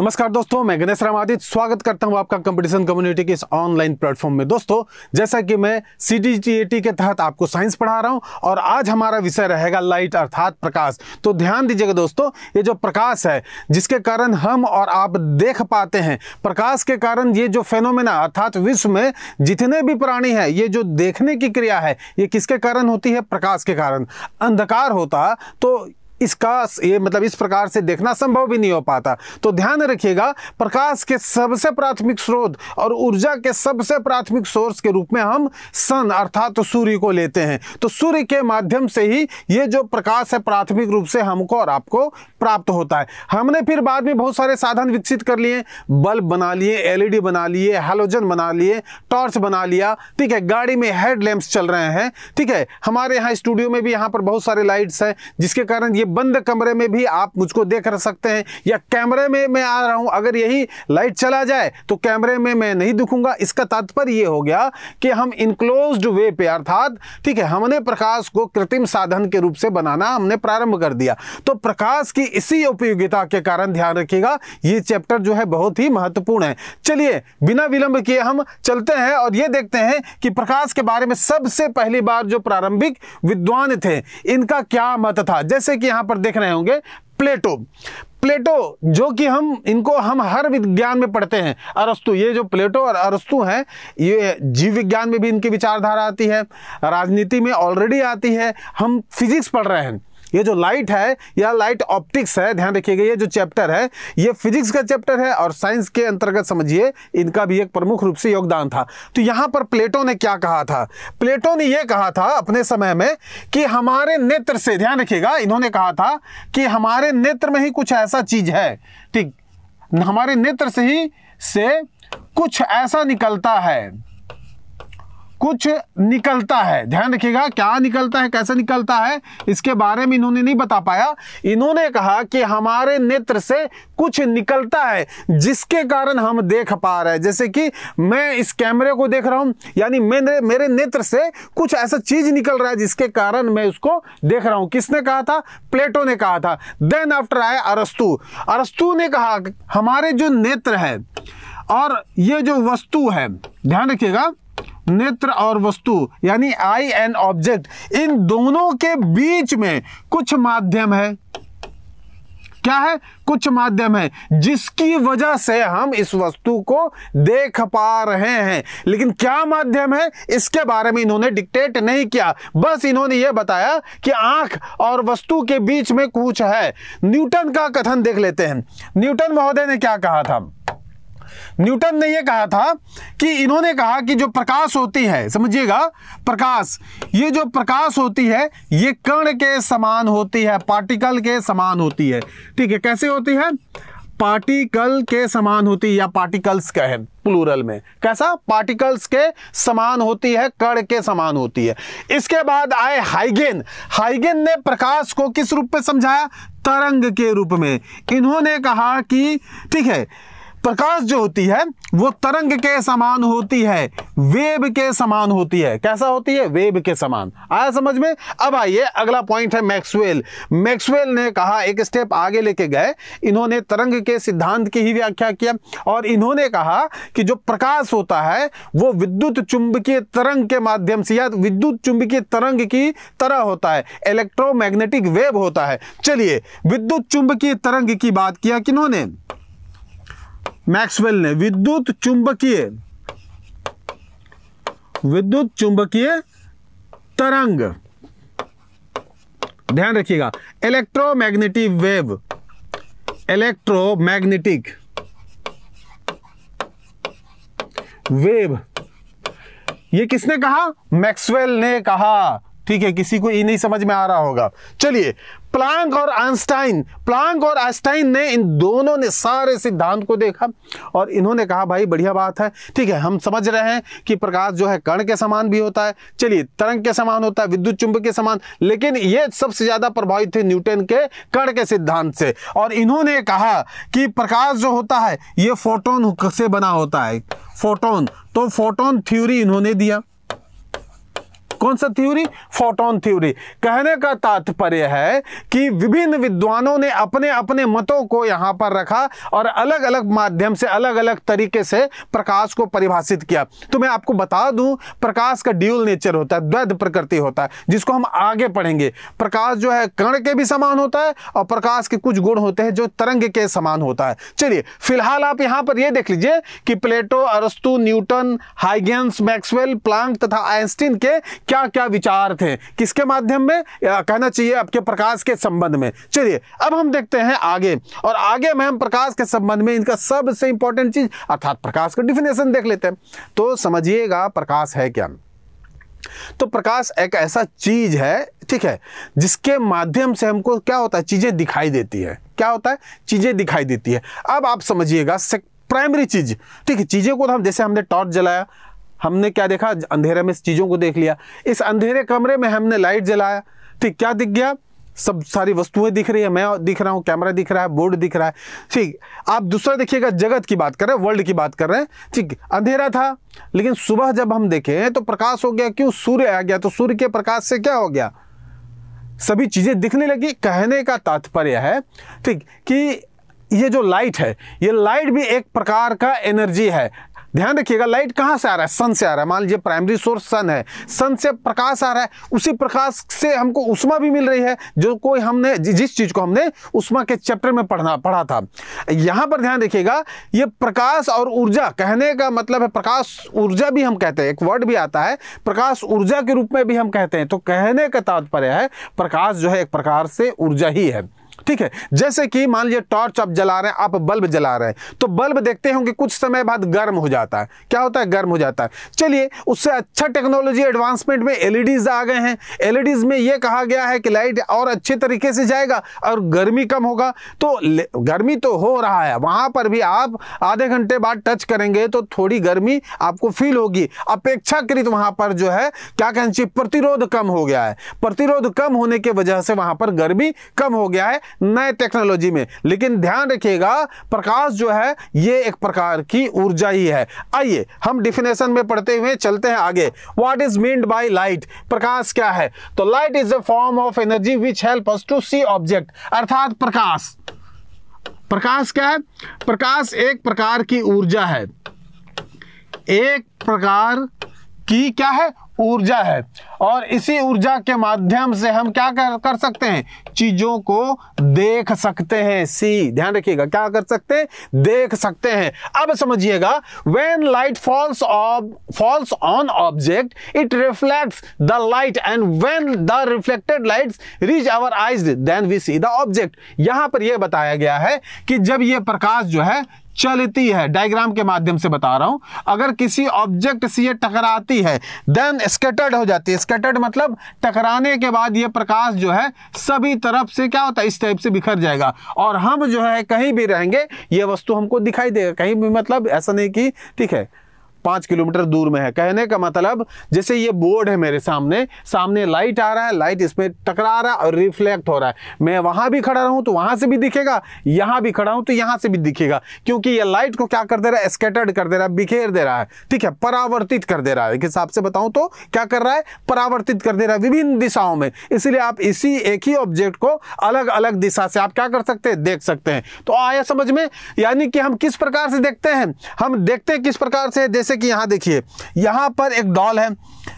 नमस्कार दोस्तों मैं गणेश राम आदित्य स्वागत करता हूं आपका कंपटीशन कम्युनिटी के इस ऑनलाइन प्लेटफॉर्म में दोस्तों जैसा कि मैं सी के तहत आपको साइंस पढ़ा रहा हूं और आज हमारा विषय रहेगा लाइट अर्थात प्रकाश तो ध्यान दीजिएगा दोस्तों ये जो प्रकाश है जिसके कारण हम और आप देख पाते हैं प्रकाश के कारण ये जो फेनोमेना अर्थात विश्व में जितने भी प्राणी हैं ये जो देखने की क्रिया है ये किसके कारण होती है प्रकाश के कारण अंधकार होता तो इसका ये मतलब इस प्रकार से देखना संभव भी नहीं हो पाता तो ध्यान रखिएगा प्रकाश के सबसे प्राथमिक स्रोत और ऊर्जा के सबसे प्राथमिक सोर्स के रूप में हम सन अर्थात तो सूर्य को लेते हैं तो सूर्य के माध्यम से ही ये जो प्रकाश है प्राथमिक रूप से हमको और आपको प्राप्त होता है हमने फिर बाद में बहुत सारे साधन विकसित कर लिए बल्ब बना लिए एलईडी बना लिए हेलोजन बना लिए टॉर्च बना लिया ठीक है गाड़ी में हेडलैम्प चल रहे हैं ठीक है हमारे यहाँ स्टूडियो में भी यहाँ पर बहुत सारे लाइट्स हैं जिसके कारण ये बंद कमरे में भी आप मुझको देख रह सकते हैं या कैमरे में मैं आ रहा हूं अगर यही लाइट चला जाए तो कैमरे में मैं नहीं दिखूंगा इसका तात्पर्य यह हो गया कि हम इनक्लोज वे पे अर्थात ठीक है हमने प्रकाश को कृत्रिम साधन के रूप से बनाना हमने प्रारंभ कर दिया तो प्रकाश की इसी उपयोगिता के कारण ध्यान रखिएगा ये चैप्टर जो है बहुत ही महत्वपूर्ण है चलिए बिना विलंब किए हम चलते हैं और ये देखते हैं कि प्रकाश के बारे में सबसे पहली बार जो प्रारंभिक विद्वान थे इनका क्या मत था जैसे कि यहां पर देख रहे होंगे प्लेटो प्लेटो जो कि हम इनको हम हर विज्ञान में पढ़ते हैं अरस्तु ये जो प्लेटो और अरस्तु हैं ये जीव विज्ञान में भी इनकी विचारधारा आती है राजनीति में ऑलरेडी आती है हम फिजिक्स पढ़ रहे हैं ये जो लाइट है यह लाइट ऑप्टिक्स है ध्यान रखिएगा ये जो चैप्टर है ये फिजिक्स का चैप्टर है और साइंस के अंतर्गत समझिए इनका भी एक प्रमुख रूप से योगदान था तो यहाँ पर प्लेटो ने क्या कहा था प्लेटो ने यह कहा था अपने समय में कि हमारे नेत्र से ध्यान रखिएगा इन्होंने कहा था कि हमारे नेत्र में ही कुछ ऐसा चीज है ठीक हमारे नेत्र से ही से कुछ ऐसा निकलता है कुछ निकलता है ध्यान रखिएगा क्या निकलता है कैसे निकलता है इसके बारे में इन्होंने नहीं बता पाया इन्होंने कहा कि हमारे नेत्र से कुछ निकलता है जिसके कारण हम देख पा रहे हैं जैसे कि मैं इस कैमरे को देख रहा हूँ यानी मेरे मेरे नेत्र से कुछ ऐसा चीज निकल रहा है जिसके कारण मैं उसको देख रहा हूँ किसने कहा था प्लेटो ने कहा था देन आफ्टर आए अरस्तु अरस्तु ने कहा हमारे जो नेत्र है और ये जो वस्तु है ध्यान रखिएगा नेत्र और वस्तु यानी आई एंड ऑब्जेक्ट इन दोनों के बीच में कुछ माध्यम है क्या है कुछ माध्यम है जिसकी वजह से हम इस वस्तु को देख पा रहे हैं लेकिन क्या माध्यम है इसके बारे में इन्होंने डिक्टेट नहीं किया बस इन्होंने यह बताया कि आंख और वस्तु के बीच में कुछ है न्यूटन का कथन देख लेते हैं न्यूटन महोदय ने क्या कहा था न्यूटन ने ये कहा था कि इन्होंने कहा कि जो प्रकाश होती है समझिएगा प्रकाश ये जो प्रकाश होती है ये कण के समान होती है पार्टिकल के समान होती है ठीक है कैसे होती है पार्टिकल के समान होती है या पार्टिकल्स कहे प्लूरल में कैसा पार्टिकल्स के समान होती है कण के समान होती है इसके बाद आए हाइगेन हाइगेन ने प्रकाश को किस रूप में समझाया तरंग के रूप में इन्होंने कहा कि ठीक है प्रकाश जो होती है वो तरंग के समान होती है वेब के समान होती है कैसा होती है वेब के समान आया समझ में अब आइए अगला पॉइंट है मैक्सवेल मैक्सवेल ने कहा एक स्टेप आगे लेके गए इन्होंने तरंग के सिद्धांत की ही व्याख्या किया और इन्होंने कहा कि जो प्रकाश होता है वो विद्युत चुंबकीय तरंग के माध्यम से या विद्युत चुंबकीय तरंग की तरह होता है इलेक्ट्रोमैग्नेटिक वेब होता है चलिए विद्युत चुंबकीय तरंग की बात किया किन्होंने मैक्सवेल ने विद्युत चुंबकीय विद्युत चुंबकीय तरंग ध्यान रखिएगा इलेक्ट्रोमैग्नेटिक वेव इलेक्ट्रोमैग्नेटिक वेव ये किसने कहा मैक्सवेल ने कहा ठीक है किसी को ये नहीं समझ में आ रहा होगा चलिए प्लांक और आइंस्टाइन प्लांक और आइंस्टाइन ने इन दोनों ने सारे सिद्धांत को देखा और इन्होंने कहा भाई बढ़िया बात है ठीक है हम समझ रहे हैं कि प्रकाश जो है कण के समान भी होता है चलिए तरंग के समान होता है विद्युत चुंबक के समान लेकिन ये सबसे ज़्यादा प्रभावित थे न्यूटन के कण के सिद्धांत से और इन्होंने कहा कि प्रकाश जो होता है ये फोटोन से बना होता है फोटोन तो फोटोन थ्योरी इन्होंने दिया कौन सा थ्योरी फोटोन थ्योरी कहने का तात्पर्य है कि विभिन्न विद्वानों ने अपने अपने मतों को यहाँ पर रखा और अलग अलग माध्यम से अलग अलग तरीके से प्रकाश को परिभाषित किया तो मैं आपको बता दूं प्रकाश का ड्यूल नेचर होता है द्वैध प्रकृति होता है जिसको हम आगे पढ़ेंगे प्रकाश जो है कण के भी समान होता है और प्रकाश के कुछ गुण होते हैं जो तरंग के समान होता है चलिए फिलहाल आप यहाँ पर यह देख लीजिए कि प्लेटो अरस्तु न्यूटन हाइगेंस मैक्सवेल प्लांक तथा आइंस्टीन के क्या क्या विचार थे किसके माध्यम में कहना चाहिए आपके प्रकाश के संबंध में चलिए अब हम देखते हैं आगे और आगे में हम प्रकाश के संबंध में इनका सबसे इंपॉर्टेंट चीज अर्थात प्रकाश का डिफिनेशन देख लेते हैं तो समझिएगा प्रकाश है क्या तो प्रकाश एक ऐसा चीज है ठीक है जिसके माध्यम से हमको क्या होता है चीजें दिखाई देती है क्या होता है चीजें दिखाई देती है अब आप समझिएगा प्राइमरी चीज ठीक है चीजें को तो हम जैसे हमने टॉर्च जलाया हमने क्या देखा अंधेरे में इस चीज़ों को देख लिया इस अंधेरे कमरे में हमने लाइट जलाया ठीक क्या दिख गया सब सारी वस्तुएं दिख रही है मैं दिख रहा हूँ कैमरा दिख रहा है बोर्ड दिख रहा है ठीक आप दूसरा देखिएगा जगत की बात कर रहे हैं वर्ल्ड की बात कर रहे हैं ठीक अंधेरा था लेकिन सुबह जब हम देखे तो प्रकाश हो गया क्यों सूर्य आ गया तो सूर्य के प्रकाश से क्या हो गया सभी चीज़ें दिखने लगी कहने का तात्पर्य है ठीक कि ये जो लाइट है ये लाइट भी एक प्रकार का एनर्जी है ध्यान रखिएगा लाइट कहाँ से आ रहा है सन से आ रहा है मान लीजिए प्राइमरी सोर्स सन है सन से प्रकाश आ रहा है उसी प्रकाश से हमको उष्मा भी मिल रही है जो कोई हमने जिस चीज़ को हमने उष्मा के चैप्टर में पढ़ना पढ़ा था यहाँ पर ध्यान रखिएगा ये प्रकाश और ऊर्जा कहने का मतलब है प्रकाश ऊर्जा भी हम कहते हैं एक वर्ड भी आता है प्रकाश ऊर्जा के रूप में भी हम कहते हैं तो कहने का तात्पर्य है प्रकाश जो है एक प्रकार से ऊर्जा ही है ठीक है जैसे कि मान लीजिए टॉर्च आप जला रहे हैं आप बल्ब जला रहे हैं तो बल्ब देखते होंगे कुछ समय बाद गर्म हो जाता है क्या होता है गर्म हो जाता है चलिए उससे अच्छा टेक्नोलॉजी एडवांसमेंट में एलईडीज आ गए हैं एलईडीज में यह कहा गया है कि लाइट और अच्छे तरीके से जाएगा और गर्मी कम होगा तो गर्मी तो हो रहा है वहां पर भी आप आधे घंटे बाद टच करेंगे तो थोड़ी गर्मी आपको फील होगी अपेक्षाकृत वहां पर जो है क्या कहना चाहिए प्रतिरोध कम हो गया है प्रतिरोध कम होने की वजह से वहां पर गर्मी कम हो गया है नए टेक्नोलॉजी में लेकिन ध्यान रखिएगा प्रकाश जो है ये एक प्रकार की ऊर्जा ही है आइए हम डिफिनेशन में पढ़ते हुए चलते हैं आगे what is mean by light प्रकाश क्या है तो light is a form of energy which help us to see object अर्थात प्रकाश प्रकाश क्या है प्रकाश एक प्रकार की ऊर्जा है एक प्रकार की क्या है ऊर्जा है और इसी ऊर्जा के माध्यम से हम क्या कर कर सकते हैं चीज़ों को देख सकते हैं सी ध्यान रखिएगा क्या कर सकते हैं देख सकते हैं अब समझिएगा when light falls of falls on object it reflects the light and when the reflected lights reach our eyes then we see the object यहां पर यह बताया गया है कि जब यह प्रकाश जो है चलती है डायग्राम के माध्यम से बता रहा हूं अगर किसी ऑब्जेक्ट से ये टकराती है देन स्केटर्ड हो जाती है स्केटर्ड मतलब टकराने के बाद ये प्रकाश जो है सभी तरफ से क्या होता है इस टाइप से बिखर जाएगा और हम जो है कहीं भी रहेंगे ये वस्तु हमको दिखाई देगा कहीं भी मतलब ऐसा नहीं कि ठीक है पांच किलोमीटर दूर में है कहने का मतलब जैसे ये बोर्ड है मेरे सामने सामने लाइट आ रहा है लाइट इसमें टकरा रहा है और रिफ्लेक्ट हो रहा है मैं वहां भी खड़ा रहूं तो वहां से भी दिखेगा यहां भी खड़ा हूं तो यहां से भी दिखेगा क्योंकि यह लाइट को क्या कर दे रहा है स्केटर्ड कर दे रहा है बिखेर दे रहा है ठीक है परावर्तित कर दे रहा है एक हिसाब से बताऊं तो क्या कर रहा है परावर्तित कर दे रहा है विभिन्न दिशाओं में इसलिए आप इसी एक ही ऑब्जेक्ट को अलग अलग दिशा से आप क्या कर सकते हैं देख सकते हैं तो आया समझ में यानी कि हम किस प्रकार से देखते हैं हम देखते हैं किस प्रकार से जैसे कि यहाँ देखिए यहाँ पर एक डॉल है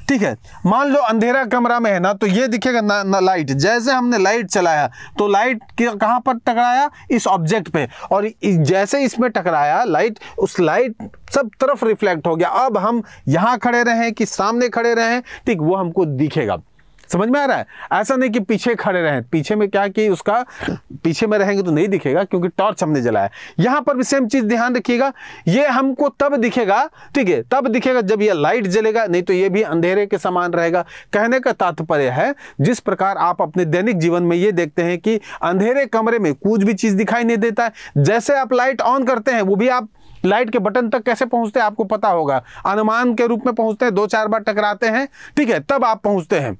ठीक है मान लो अंधेरा कमरा में है ना तो ये दिखेगा ना, ना लाइट जैसे हमने लाइट चलाया तो लाइट कहाँ पर टकराया इस ऑब्जेक्ट पे और जैसे इसमें टकराया लाइट उस लाइट सब तरफ रिफ्लेक्ट हो गया अब हम यहाँ खड़े रहें कि सामने खड़े रहें ठीक वो हमको दिखेगा समझ में आ रहा है ऐसा नहीं कि पीछे खड़े रहें पीछे में क्या कि उसका पीछे में रहेंगे तो नहीं दिखेगा क्योंकि टॉर्च हमने जलाया यहां पर भी सेम चीज़ ध्यान रखिएगा ये हमको तब दिखेगा ठीक है तब दिखेगा जब यह लाइट जलेगा नहीं तो ये भी अंधेरे के समान रहेगा कहने का तात्पर्य है जिस प्रकार आप अपने दैनिक जीवन में यह देखते हैं कि अंधेरे कमरे में कुछ भी चीज़ दिखाई नहीं देता है जैसे आप लाइट ऑन करते हैं वो भी आप लाइट के बटन तक कैसे पहुंचते हैं आपको पता होगा अनुमान के रूप में पहुंचते हैं दो चार बार टकराते हैं ठीक है तब आप पहुंचते हैं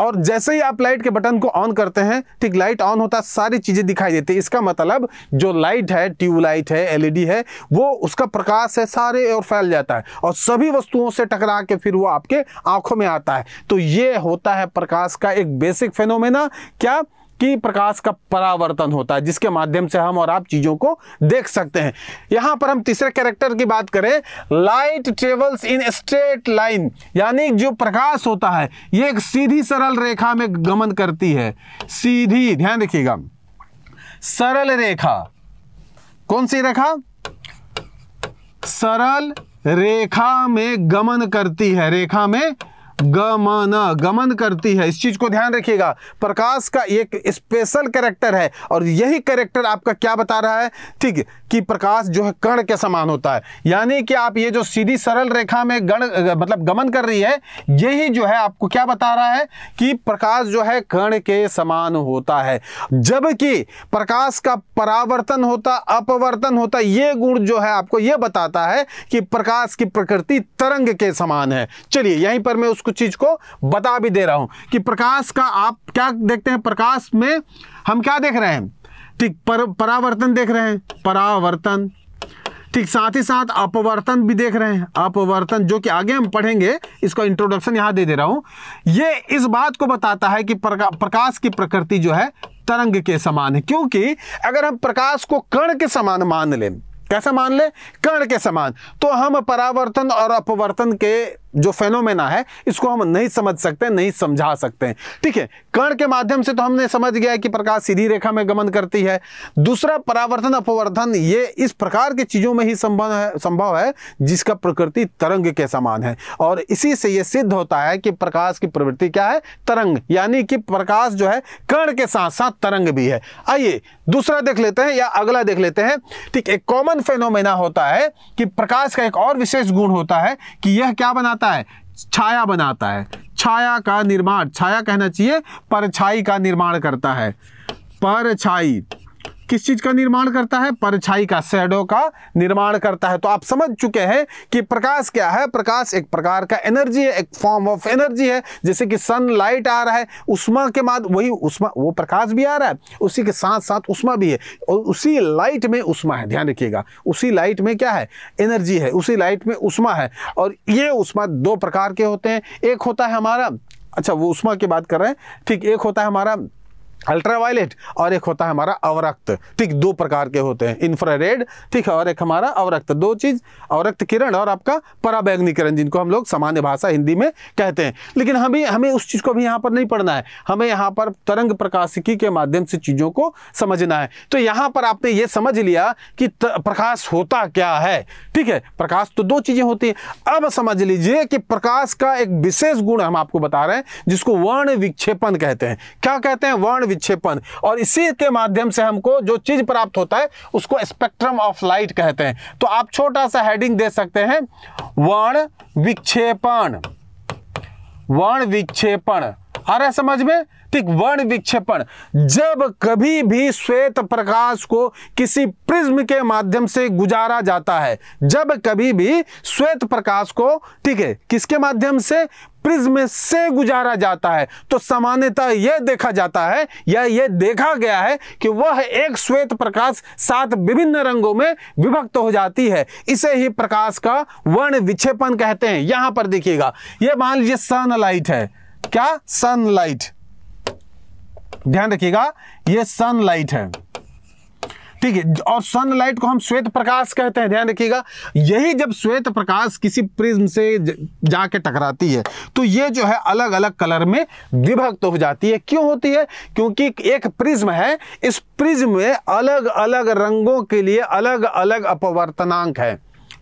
और जैसे ही आप लाइट के बटन को ऑन करते हैं ठीक लाइट ऑन होता है सारी चीज़ें दिखाई देती है इसका मतलब जो लाइट है ट्यूबलाइट है एलईडी है वो उसका प्रकाश है सारे और फैल जाता है और सभी वस्तुओं से टकरा के फिर वो आपके आंखों में आता है तो ये होता है प्रकाश का एक बेसिक फेनोमेना क्या कि प्रकाश का परावर्तन होता है जिसके माध्यम से हम और आप चीज़ों को देख सकते हैं यहां पर हम तीसरे कैरेक्टर की बात करें light travels in straight line यानी जो प्रकाश होता है ये एक सीधी सरल रेखा में गमन करती है सीधी ध्यान रखिएगा सरल रेखा कौन सी रेखा सरल रेखा में गमन करती है रेखा में गमन गमन करती है इस चीज़ को ध्यान रखिएगा प्रकाश का एक स्पेशल कैरेक्टर है और यही कैरेक्टर आपका क्या बता रहा है ठीक कि प्रकाश जो है कण के समान होता है यानी कि आप ये जो सीधी सरल रेखा में गण मतलब गमन कर रही है यही जो है आपको क्या बता रहा है कि प्रकाश जो है कण के समान होता है जबकि प्रकाश का परावर्तन होता अपवर्तन होता ये गुण जो है आपको ये बताता है कि प्रकाश की प्रकृति तरंग के समान है चलिए यहीं पर मैं उसको कुछ चीज़ को बता भी दे रहा हूं कि प्रकाश का आप क्या देखते हैं प्रकाश में हम क्या देख रहे हैं ठीक पर परावर्तन देख रहे हैं परावर्तन ठीक साथ ही साथ अपवर्तन भी देख रहे हैं अपवर्तन जो कि आगे हम पढ़ेंगे इसका इंट्रोडक्शन यहां दे दे रहा हूं ये इस बात को बताता है कि प्रका, प्रकाश की प्रकृति जो है तरंग के समान है क्योंकि अगर हम प्रकाश को कण के समान मान लें कैसा मान ले कण के समान तो हम परावर्तन और अपवर्तन के जो फेनोमेना है इसको हम नहीं समझ सकते नहीं समझा सकते ठीक है कर्ण के माध्यम से तो हमने समझ गया कि प्रकाश सीधी रेखा में गमन करती है दूसरा परावर्तन अपवर्धन ये इस प्रकार की चीज़ों में ही संभव है संभव है जिसका प्रकृति तरंग के समान है और इसी से यह सिद्ध होता है कि प्रकाश की प्रवृत्ति क्या है तरंग यानी कि प्रकाश जो है कर्ण के साथ साथ तरंग भी है आइए दूसरा देख लेते हैं या अगला देख लेते हैं ठीक एक कॉमन फेनोमेना होता है कि प्रकाश का एक और विशेष गुण होता है कि यह क्या बनाता बनाता है छाया बनाता है छाया का निर्माण छाया कहना चाहिए परछाई का निर्माण करता है परछाई किस चीज का निर्माण करता है परछाई का शैडो का निर्माण करता है तो आप समझ चुके हैं कि प्रकाश क्या है प्रकाश एक प्रकार का एनर्जी है एक फॉर्म ऑफ एनर्जी है जैसे कि लाइट आ रहा है उष्मा के बाद वही उष्मा वो प्रकाश भी आ रहा है उसी के साथ साथ उष्मा भी है और उसी लाइट में उष्मा है ध्यान रखिएगा उसी लाइट में क्या है एनर्जी है उसी लाइट में उष्मा है और ये उष्मा दो प्रकार के होते हैं एक होता है हमारा अच्छा वो उष्मा की बात कर रहे हैं ठीक एक होता है हमारा अल्ट्रावायलेट और एक होता है हमारा अवरक्त ठीक दो प्रकार के होते हैं इंफ्रारेड ठीक है और एक हमारा अवरक्त दो चीज़ अवरक्त किरण और आपका पराबैंगनी किरण जिनको हम लोग सामान्य भाषा हिंदी में कहते हैं लेकिन हमें हमें उस चीज़ को भी यहाँ पर नहीं पढ़ना है हमें यहाँ पर तरंग प्रकाशिकी के माध्यम से चीज़ों को समझना है तो यहाँ पर आपने ये समझ लिया कि प्रकाश होता क्या है ठीक है प्रकाश तो दो चीज़ें होती है अब समझ लीजिए कि प्रकाश का एक विशेष गुण हम आपको बता रहे हैं जिसको वर्ण विक्षेपण कहते हैं क्या कहते हैं वर्ण विक्षेपण और इसी के माध्यम से हमको जो चीज़ प्राप्त होता है उसको स्पेक्ट्रम ऑफ लाइट कहते हैं तो आप छोटा सा हेडिंग दे सकते हैं वर्ण विक्षेपण वर्ण विक्षेपण आ रहा है समझ में तार्किक वर्ण विक्षेपण जब कभी भी श्वेत प्रकाश को किसी प्रिज्म के माध्यम से गुजारा जाता है जब कभी भी श्वेत प्रकाश को ठीक है किसके माध्यम से प्रिज्म से गुजारा जाता है तो सामान्यतः यह देखा जाता है या यह देखा गया है कि वह एक श्वेत प्रकाश सात विभिन्न रंगों में विभक्त हो जाती है इसे ही प्रकाश का वर्ण विक्षेपण कहते हैं यहां पर देखिएगा यह मान लीजिए सनलाइट है क्या सनलाइट ध्यान रखिएगा ये सनलाइट है ठीक है और सनलाइट को हम श्वेत प्रकाश कहते हैं ध्यान रखिएगा यही जब श्वेत प्रकाश किसी प्रिज्म से जाके टकराती है तो ये जो है अलग अलग कलर में विभक्त तो हो जाती है क्यों होती है क्योंकि एक प्रिज्म है इस प्रिज्म में अलग अलग रंगों के लिए अलग अलग अपवर्तनांक है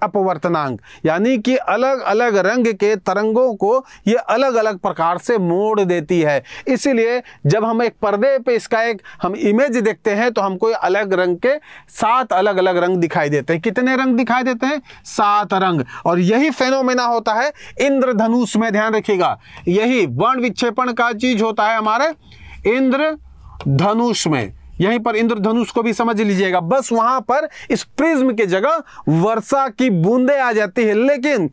अपवर्तनांक यानी कि अलग अलग रंग के तरंगों को ये अलग अलग प्रकार से मोड़ देती है इसीलिए जब हम एक पर्दे पे इसका एक हम इमेज देखते हैं तो हमको अलग रंग के सात अलग अलग रंग दिखाई देते हैं कितने रंग दिखाई देते हैं सात रंग और यही फेनोमेना होता है इंद्रधनुष में ध्यान रखिएगा यही वर्ण विक्षेपण का चीज होता है हमारे इंद्र धनुष में यहीं पर इंद्रधनुष को भी समझ लीजिएगा बस वहां पर इस प्रिज्म के जगह वर्षा की बूंदे आ जाती है लेकिन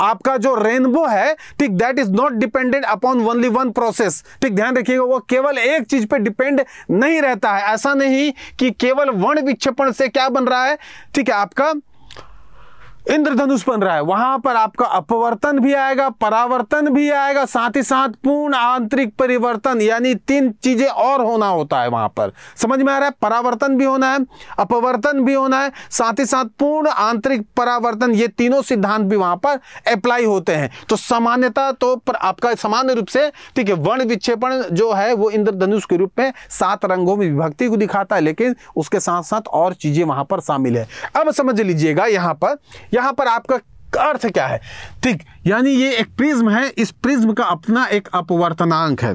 आपका जो रेनबो है ठीक that is not dependent upon only one process ठीक ध्यान रखिएगा वो केवल एक चीज पे डिपेंड नहीं रहता है ऐसा नहीं कि केवल वर्ण विक्षेपण से क्या बन रहा है ठीक है आपका इंद्रधनुष बन रहा है वहां पर आपका अपवर्तन भी आएगा परावर्तन भी आएगा साथ ही साथ पूर्ण आंतरिक परिवर्तन यानी तीन चीजें और होना होता है वहां पर समझ में आ रहा है परावर्तन भी होना है अपवर्तन भी होना है साथ ही साथ पूर्ण आंतरिक परावर्तन ये तीनों सिद्धांत भी वहां पर अप्लाई होते हैं तो सामान्यता तो पर आपका सामान्य रूप से ठीक है वर्ण विक्षेपण जो है वो इंद्रधनुष के रूप में सात रंगों में विभक्ति को दिखाता है लेकिन उसके साथ साथ और चीजें वहां पर शामिल है अब समझ लीजिएगा यहां पर यहां पर आपका अर्थ क्या है ठीक यानी ये एक प्रिज्म है इस प्रिज्म का अपना एक अपवर्तनांक है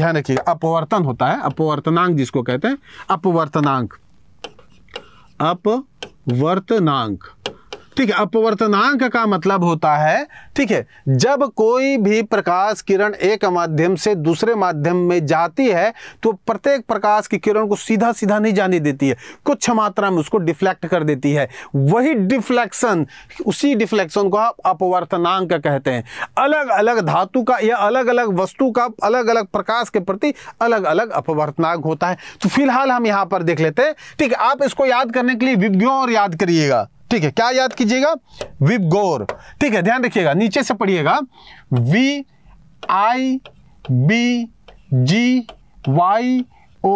ध्यान रखिए अपवर्तन होता है अपवर्तनांक जिसको कहते हैं अपवर्तनांक अपवर्तनांक ठीक है अपवर्तनांक का मतलब होता है ठीक है जब कोई भी प्रकाश किरण एक माध्यम से दूसरे माध्यम में जाती है तो प्रत्येक प्रकाश की किरण को सीधा सीधा नहीं जाने देती है कुछ मात्रा में उसको डिफ्लेक्ट कर देती है वही डिफ्लेक्शन उसी डिफ्लेक्शन को आप अपवर्तनांक कहते हैं अलग अलग धातु का या अलग अलग वस्तु का अलग अलग प्रकाश के प्रति अलग अलग अपवर्तनांक होता है तो फिलहाल हम यहाँ पर देख लेते हैं ठीक है आप इसको याद करने के लिए विज्ञान और याद करिएगा ठीक है क्या याद कीजिएगा विप गोर ठीक है ध्यान रखिएगा नीचे से पढ़िएगा V I B G Y O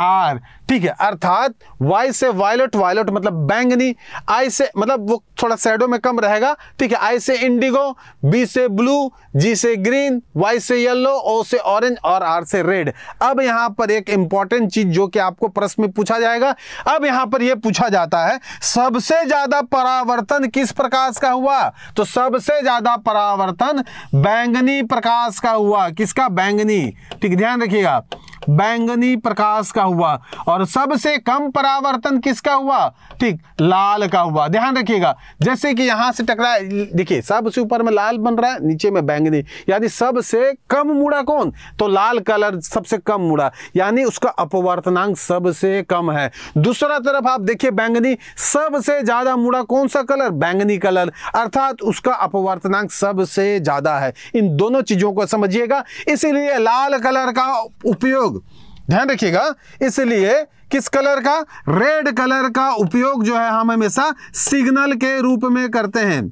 R ठीक है अर्थात वाई से वायलट वायलट मतलब बैंगनी आई से मतलब वो थोड़ा शेडो में कम रहेगा ठीक है आई से इंडिगो बी से ब्लू जी से ग्रीन वाई से येलो ओ से ऑरेंज और आर से रेड अब यहां पर एक इंपॉर्टेंट चीज जो कि आपको प्रश्न में पूछा जाएगा अब यहां पर यह पूछा जाता है सबसे ज्यादा परावर्तन किस प्रकाश का हुआ तो सबसे ज्यादा परावर्तन बैंगनी प्रकाश का हुआ किसका बैंगनी ठीक ध्यान रखिएगा बैंगनी प्रकाश का हुआ और और सबसे कम परावर्तन किसका हुआ ठीक लाल का हुआ ध्यान रखिएगा जैसे कि यहां से टकरा देखिए सबसे ऊपर में लाल बन रहा है नीचे में बैंगनी यानी सबसे कम मुड़ा कौन तो लाल कलर सबसे कम मुड़ा यानी उसका अपवर्तनांक सबसे कम है दूसरा तरफ आप देखिए बैंगनी सबसे ज़्यादा मुड़ा कौन सा कलर बैंगनी कलर अर्थात उसका अपवर्तनांक सबसे ज़्यादा है इन दोनों चीज़ों को समझिएगा इसीलिए लाल कलर का उपयोग ध्यान रखिएगा इसलिए किस कलर का रेड कलर का उपयोग जो है हम हमेशा सिग्नल के रूप में करते हैं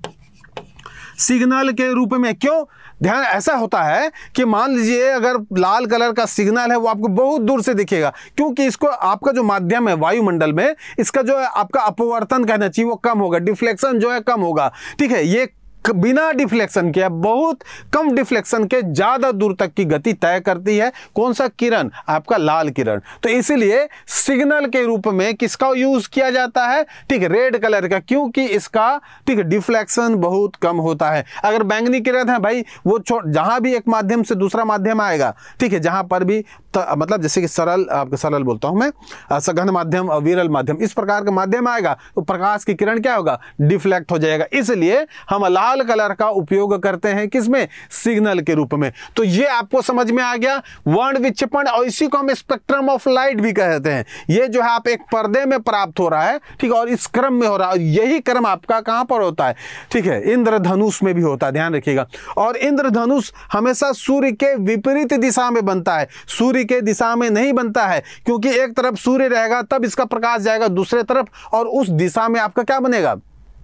सिग्नल के रूप में क्यों ध्यान ऐसा होता है कि मान लीजिए अगर लाल कलर का सिग्नल है वो आपको बहुत दूर से दिखेगा क्योंकि इसको आपका जो माध्यम है वायुमंडल में इसका जो है आपका अपवर्तन कहना चाहिए वो कम होगा डिफ्लेक्शन जो है कम होगा ठीक है ये बिना डिफ्लेक्शन के बहुत कम डिफ्लेक्शन के ज़्यादा दूर तक की गति तय करती है कौन सा किरण आपका लाल किरण तो इसीलिए सिग्नल के रूप में किसका यूज़ किया जाता है ठीक रेड कलर का क्योंकि इसका ठीक डिफ्लेक्शन बहुत कम होता है अगर बैंगनी किरण है भाई वो जहां भी एक माध्यम से दूसरा माध्यम आएगा ठीक है जहां पर भी तो, मतलब जैसे कि सरल आपके सरल बोलता हूं मैं सघन माध्यम विरल माध्यम इस प्रकार का माध्यम आएगा तो प्रकाश की किरण क्या होगा डिफ्लेक्ट हो जाएगा इसलिए हम लाल कलर का उपयोग करते हैं किसमें सिग्नल के रूप में तो ये आपको समझ में आ गया वर्ण विक्षेपण और इसी को हम स्पेक्ट्रम ऑफ लाइट भी कहते हैं ये जो है आप एक पर्दे में प्राप्त हो रहा है ठीक है और इस क्रम में हो रहा है यही क्रम आपका कहां पर होता है ठीक है इंद्रधनुष में भी होता है ध्यान रखिएगा और इंद्रधनुष हमेशा सूर्य के विपरीत दिशा में बनता है सूर्य के दिशा में नहीं बनता है क्योंकि एक तरफ सूर्य रहेगा तब इसका प्रकाश जाएगा दूसरे तरफ और उस दिशा में आपका क्या बनेगा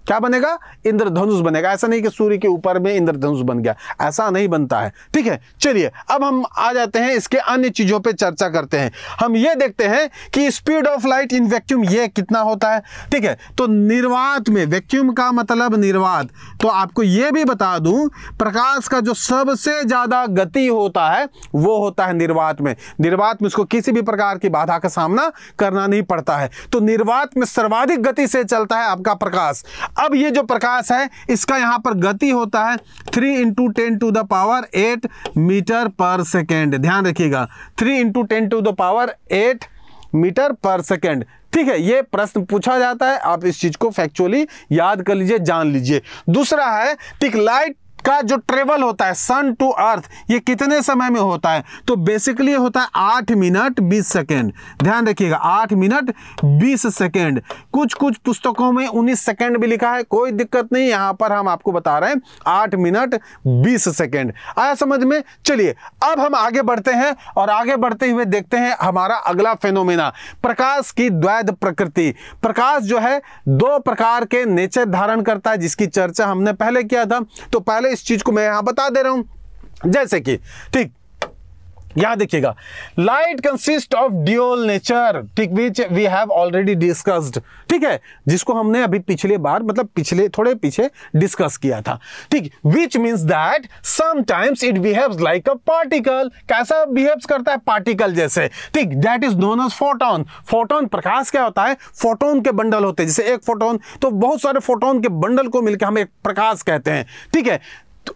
क्या बनेगा इंद्रधनुष बनेगा ऐसा नहीं कि सूर्य के ऊपर में इंद्रधनुष बन गया ऐसा नहीं बनता है ठीक है चलिए अब हम आ जाते हैं इसके अन्य चीज़ों पे चर्चा करते हैं हम ये देखते हैं कि speed of light in vacuum ये कितना होता है ठीक है तो निर्वात में वैक्यूम का मतलब निर्वात तो आपको ये भी बता दूं प्रकाश का जो सबसे ज़्यादा गति होता है वो होता है निर्वात में निर्वात में उसको किसी भी प्रकार की बाधा का सामना करना नहीं पड़ता है तो निर्वात में सर्वाधिक गति से चलता है आपका प्रकाश अब ये जो प्रकाश है इसका यहाँ पर गति होता है three into ten to the power eight metre per second ध्यान रखिएगा three into ten to the power eight metre per second ठीक है ये प्रश्न पूछा जाता है आप इस चीज को फैक्चुअली याद कर लीजिए जान लीजिए दूसरा है ठीक लाइट का जो ट्रेवल होता है सन टू अर्थ ये कितने समय में होता है तो बेसिकली होता है आठ मिनट बीस सेकेंड ध्यान रखिएगा आठ मिनट बीस सेकेंड कुछ कुछ पुस्तकों में उन्नीस सेकेंड भी लिखा है कोई दिक्कत नहीं यहां पर हम आपको बता रहे हैं आठ मिनट बीस सेकेंड आया समझ में चलिए अब हम आगे बढ़ते हैं और आगे बढ़ते हुए देखते हैं हमारा अगला फेनोमेना प्रकाश की द्वैध प्रकृति प्रकाश जो है दो प्रकार के नेचर धारण करता है जिसकी चर्चा हमने पहले किया था तो पहले इस चीज को मैं यहां बता दे रहा हूं जैसे कि ठीक यहां देखिएगा light consist of dual nature ठीक which we have already discussed ठीक है जिसको हमने अभी पिछले बार मतलब पिछले थोड़े पीछे डिस्कस किया था ठीक which means that sometimes it behaves like a particle कैसा बिहेव्स करता है पार्टिकल जैसे ठीक that is known as photon photon प्रकाश क्या होता है फोटोन के बंडल होते हैं जैसे एक फोटोन तो बहुत सारे फोटोन के बंडल को मिलकर हम एक प्रकाश कहते हैं ठीक है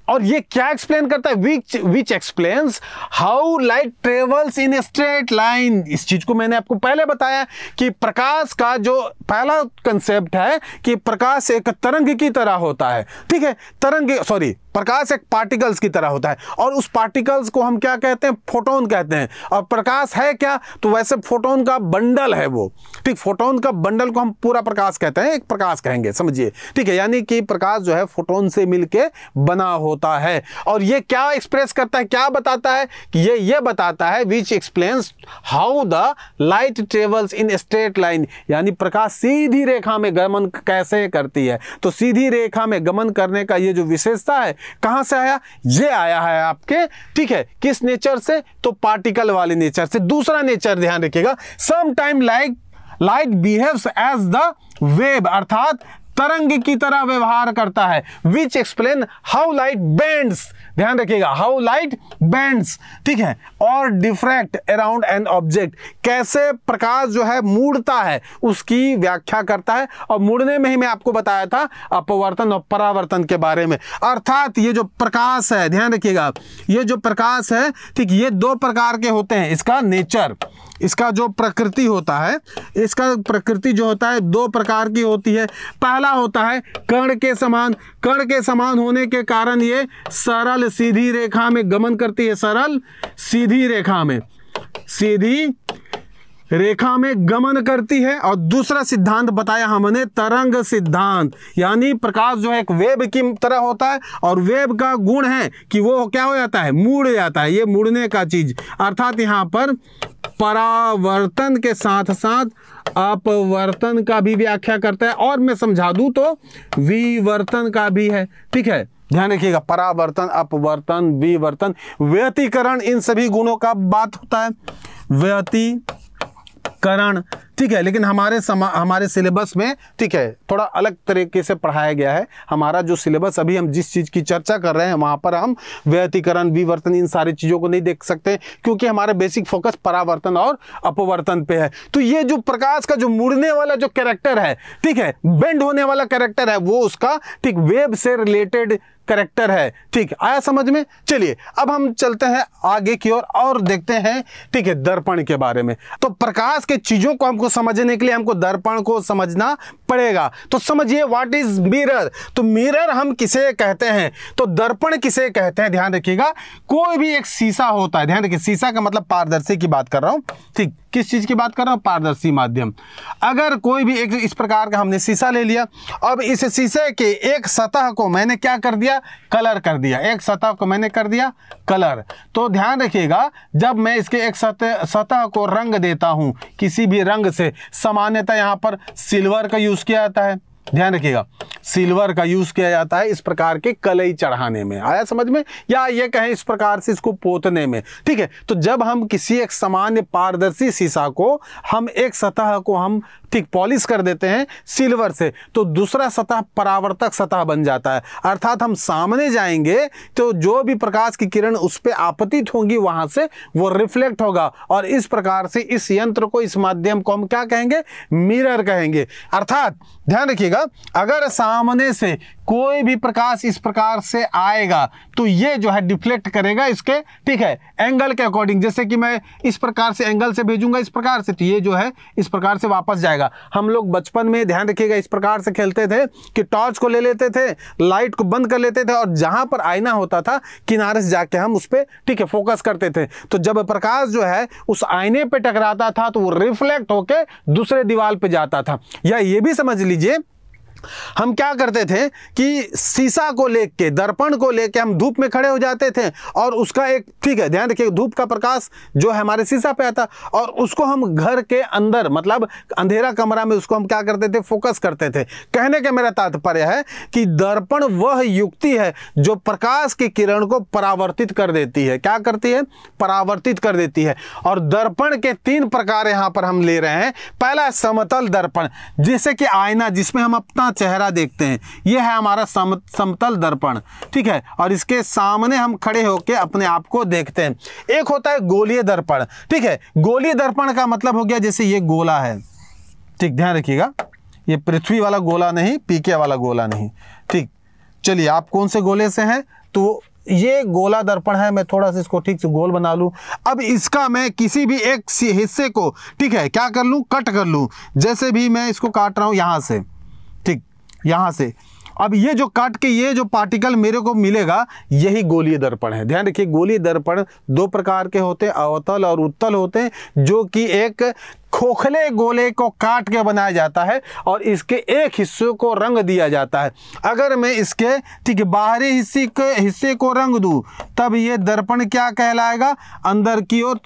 और ये क्या एक्सप्लेन करता है which which explain how light travels in straight line इस चीज को मैंने आपको पहले बताया कि प्रकाश का जो पहला कंसेप्ट है कि प्रकाश एक तरंग की तरह होता है ठीक है तरंग सॉरी प्रकाश एक पार्टिकल्स की तरह होता है और उस पार्टिकल्स को हम क्या कहते हैं फोटोन कहते हैं और प्रकाश है क्या तो वैसे फोटोन का बंडल है वो ठीक फोटोन का बंडल को हम पूरा प्रकाश कहते हैं एक प्रकाश कहेंगे समझिए ठीक है यानी कि प्रकाश जो है फोटोन से मिलके बना होता है और ये क्या एक्सप्रेस करता है क्या बताता है कि ये ये बताता है which explains how the light travels in straight line यानी प्रकाश सीधी रेखा में गमन कैसे करती है तो सीधी रेखा में गमन करने का ये जो विशेषता है कहां से आया ये आया है आपके ठीक है किस नेचर से तो पार्टिकल वाले नेचर से दूसरा नेचर ध्यान रखिएगा sometime like light behaves as the wave अर्थात तरंग की तरह व्यवहार करता है which explain how light bends ध्यान रखिएगा हाउ लाइट बैंड्स ठीक है और डिफ्रैक्ट अराउंड एन ऑब्जेक्ट कैसे प्रकाश जो है मुड़ता है उसकी व्याख्या करता है और मुड़ने में ही मैं आपको बताया था अपवर्तन और परावर्तन के बारे में अर्थात ये जो प्रकाश है ध्यान रखिएगा ये जो प्रकाश है ठीक ये दो प्रकार के होते हैं इसका नेचर इसका जो प्रकृति होता है इसका प्रकृति जो होता है दो प्रकार की होती है पहला होता है कर्ण के समान कर्ण के समान होने के कारण ये सरल सीधी रेखा में गमन करती है सरल सीधी रेखा में सीधी रेखा में गमन करती है और दूसरा सिद्धांत बताया हमने तरंग सिद्धांत यानी प्रकाश जो है एक वेब की तरह होता है और वेब का गुण है कि वो क्या हो जाता है मुड़ जाता है ये मुड़ने का चीज अर्थात यहाँ पर परावर्तन के साथ साथ अपवर्तन का भी व्याख्या करता है और मैं समझा दू तो विवर्तन का भी है ठीक है ध्यान रखिएगा परावर्तन अपवर्तन विवर्तन व्यतिकरण इन सभी गुणों का बात होता है व्यतिकरण ठीक है लेकिन हमारे समा हमारे सिलेबस में ठीक है थोड़ा अलग तरीके से पढ़ाया गया है हमारा जो सिलेबस अभी हम जिस चीज़ की चर्चा कर रहे हैं वहाँ पर हम व्यतिकरण विवर्तन इन सारी चीज़ों को नहीं देख सकते क्योंकि हमारे बेसिक फोकस परावर्तन और अपवर्तन पे है तो ये जो प्रकाश का जो मुड़ने वाला जो कैरेक्टर है ठीक है बेंड होने वाला कैरेक्टर है वो उसका ठीक वेब से रिलेटेड करेक्टर है ठीक आया समझ में चलिए अब हम चलते हैं आगे की ओर और, और देखते हैं ठीक है दर्पण के बारे में तो प्रकाश के चीज़ों को हमको को समझने के लिए हमको दर्पण को समझना पड़ेगा तो समझिए व्हाट इज मिरर तो मिरर हम किसे कहते हैं तो दर्पण किसे कहते हैं ध्यान रखिएगा कोई भी एक शीशा होता है ध्यान रखिए शीशा का मतलब पारदर्शी की बात कर रहा हूं ठीक किस चीज़ की बात कर रहा हूँ पारदर्शी माध्यम अगर कोई भी एक इस प्रकार का हमने शीशा ले लिया अब इस शीशे के एक सतह को मैंने क्या कर दिया कलर कर दिया एक सतह को मैंने कर दिया कलर तो ध्यान रखिएगा जब मैं इसके एक सतह सतह को रंग देता हूँ किसी भी रंग से सामान्यतः यहाँ पर सिल्वर का यूज़ किया जाता है ध्यान रखिएगा सिल्वर का यूज किया जाता है इस प्रकार के कलई चढ़ाने में आया समझ में या ये कहें इस प्रकार से इसको पोतने में ठीक है तो जब हम किसी एक सामान्य पारदर्शी शीशा को हम एक सतह को हम ठीक पॉलिश कर देते हैं सिल्वर से तो दूसरा सतह परावर्तक सतह बन जाता है अर्थात हम सामने जाएंगे तो जो भी प्रकाश की किरण उस पर आपतित होंगी वहां से वो रिफ्लेक्ट होगा और इस प्रकार से इस यंत्र को इस माध्यम को हम क्या कहेंगे मिरर कहेंगे अर्थात ध्यान रखिएगा जाएगा अगर सामने से कोई भी प्रकाश इस प्रकार से आएगा तो ये जो है डिफ्लेक्ट करेगा इसके ठीक है एंगल के अकॉर्डिंग जैसे कि मैं इस प्रकार से एंगल से भेजूंगा इस प्रकार से तो ये जो है इस प्रकार से वापस जाएगा हम लोग बचपन में ध्यान रखिएगा इस प्रकार से खेलते थे कि टॉर्च को ले लेते थे लाइट को बंद कर लेते थे और जहाँ पर आईना होता था किनारे से जाके हम उस पर ठीक है फोकस करते थे तो जब प्रकाश जो है उस आईने पर टकराता था तो वो रिफ्लेक्ट होकर दूसरे दीवार पर जाता था या ये भी समझ लीजिए हम क्या करते थे कि सीसा को लेकर के दर्पण को लेकर हम धूप में खड़े हो जाते थे और उसका एक ठीक है ध्यान रखिए धूप का प्रकाश जो है हमारे सीसा पे आता और उसको हम घर के अंदर मतलब अंधेरा कमरा में उसको हम क्या करते थे फोकस करते थे कहने का मेरा तात्पर्य है कि दर्पण वह युक्ति है जो प्रकाश की किरण को परावर्तित कर देती है क्या करती है परावर्तित कर देती है और दर्पण के तीन प्रकार यहां पर हम ले रहे हैं पहला समतल दर्पण जैसे कि आयना जिसमें हम अपना अपना चेहरा देखते हैं यह है हमारा सम समतल दर्पण ठीक है और इसके सामने हम खड़े होकर अपने आप को देखते हैं एक होता है गोलीय दर्पण ठीक है गोलीय दर्पण का मतलब हो गया जैसे ये गोला है ठीक ध्यान रखिएगा ये पृथ्वी वाला गोला नहीं पीके वाला गोला नहीं ठीक चलिए आप कौन से गोले से हैं तो ये गोला दर्पण है मैं थोड़ा सा इसको ठीक से गोल बना लूं अब इसका मैं किसी भी एक हिस्से को ठीक है क्या कर लूं कट कर लूं जैसे भी मैं इसको काट रहा हूं यहां से ठीक यहाँ से अब ये जो काट के ये जो पार्टिकल मेरे को मिलेगा यही गोलीय दर्पण है ध्यान रखिए गोलीय दर्पण दो प्रकार के होते हैं अवतल और उत्तल होते हैं जो कि एक खोखले गोले को काट के बनाया जाता है और इसके एक हिस्से को रंग दिया जाता है अगर मैं इसके ठीक बाहरी हिस्से के हिस्से को रंग दूँ तब ये दर्पण क्या कहलाएगा अंदर की ओर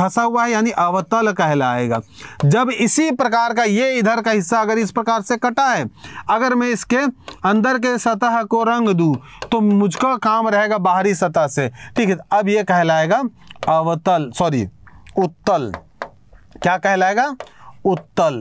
धसा हुआ है यानी अवतल कहलाएगा जब इसी प्रकार का ये इधर का हिस्सा अगर इस प्रकार से कटा है अगर मैं इसके अंदर के सतह को रंग दूँ तो मुझका काम रहेगा बाहरी सतह से ठीक है अब ये कहलाएगा अवतल सॉरी उत्तल क्या कहलाएगा उत्तल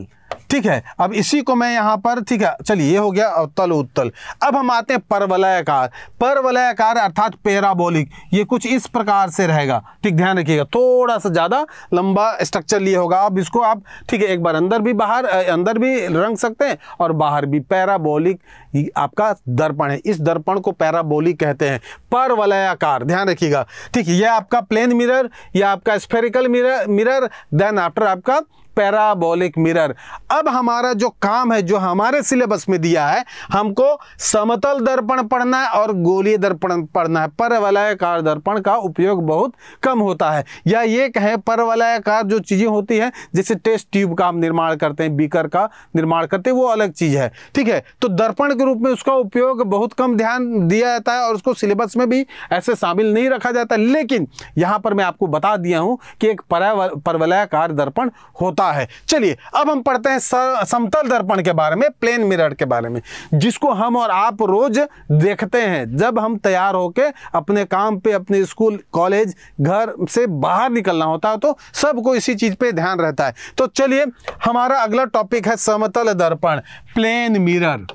ठीक है अब इसी को मैं यहाँ पर ठीक है चलिए ये हो गया अवतल उत्तल अब हम आते हैं परवलयकार परवलयकार अर्थात पेराबोलिक ये कुछ इस प्रकार से रहेगा ठीक ध्यान रखिएगा थोड़ा सा ज़्यादा लंबा स्ट्रक्चर लिए होगा अब इसको आप ठीक है एक बार अंदर भी बाहर अंदर भी रंग सकते हैं और बाहर भी पैराबोलिक आपका दर्पण है इस दर्पण को पैराबोलिक कहते हैं परवलयाकार ध्यान रखिएगा ठीक है यह आपका प्लेन मिरर या आपका spherical mirror mirror then after आपका पैराबोलिक मिरर अब हमारा जो काम है जो हमारे सिलेबस में दिया है हमको समतल दर्पण पढ़ना है और गोलीय दर्पण पढ़ना है परवलयकार दर्पण का उपयोग बहुत कम होता है या ये कहें परवलयकार जो चीज़ें होती हैं जैसे टेस्ट ट्यूब का हम निर्माण करते हैं बीकर का निर्माण करते हैं वो अलग चीज़ है ठीक है तो दर्पण के रूप में उसका उपयोग बहुत कम ध्यान दिया जाता है और उसको सिलेबस में भी ऐसे शामिल नहीं रखा जाता लेकिन यहाँ पर मैं आपको बता दिया हूँ कि एक परवलयाकार दर्पण होता होता है चलिए अब हम पढ़ते हैं समतल दर्पण के बारे में प्लेन मिरर के बारे में जिसको हम और आप रोज देखते हैं जब हम तैयार होकर अपने काम पे अपने स्कूल कॉलेज घर से बाहर निकलना होता है तो सबको इसी चीज़ पे ध्यान रहता है तो चलिए हमारा अगला टॉपिक है समतल दर्पण प्लेन मिरर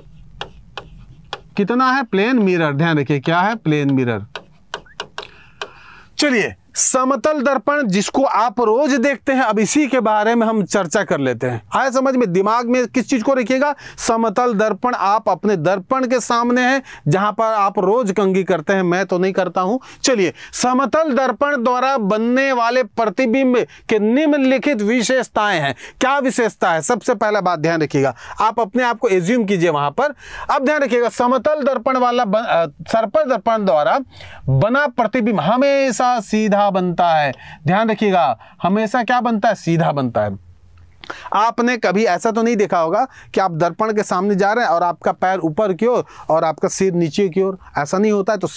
कितना है प्लेन मिरर ध्यान रखिए क्या है प्लेन मिरर चलिए समतल दर्पण जिसको आप रोज देखते हैं अब इसी के बारे में हम चर्चा कर लेते हैं आए समझ में दिमाग में किस चीज़ को रखिएगा समतल दर्पण आप अपने दर्पण के सामने हैं जहां पर आप रोज कंगी करते हैं मैं तो नहीं करता हूं चलिए समतल दर्पण द्वारा बनने वाले प्रतिबिंब के निम्नलिखित विशेषताएं हैं क्या विशेषता है सबसे पहला बात ध्यान रखिएगा आप अपने आप को एज्यूम कीजिए वहां पर अब ध्यान रखिएगा समतल दर्पण वाला सर्पल दर्पण द्वारा बना प्रतिबिंब हमेशा सीधा सीधा बनता है ध्यान रखिएगा हमेशा क्या बनता है सीधा बनता है आपने कभी ऐसा तो नहीं देखा होगा कि आप दर्पण के सामने जा रहे हैं और आपका पैर ऊपर की ओर और आपका सिर नीचे की ओर ऐसा नहीं होता है तो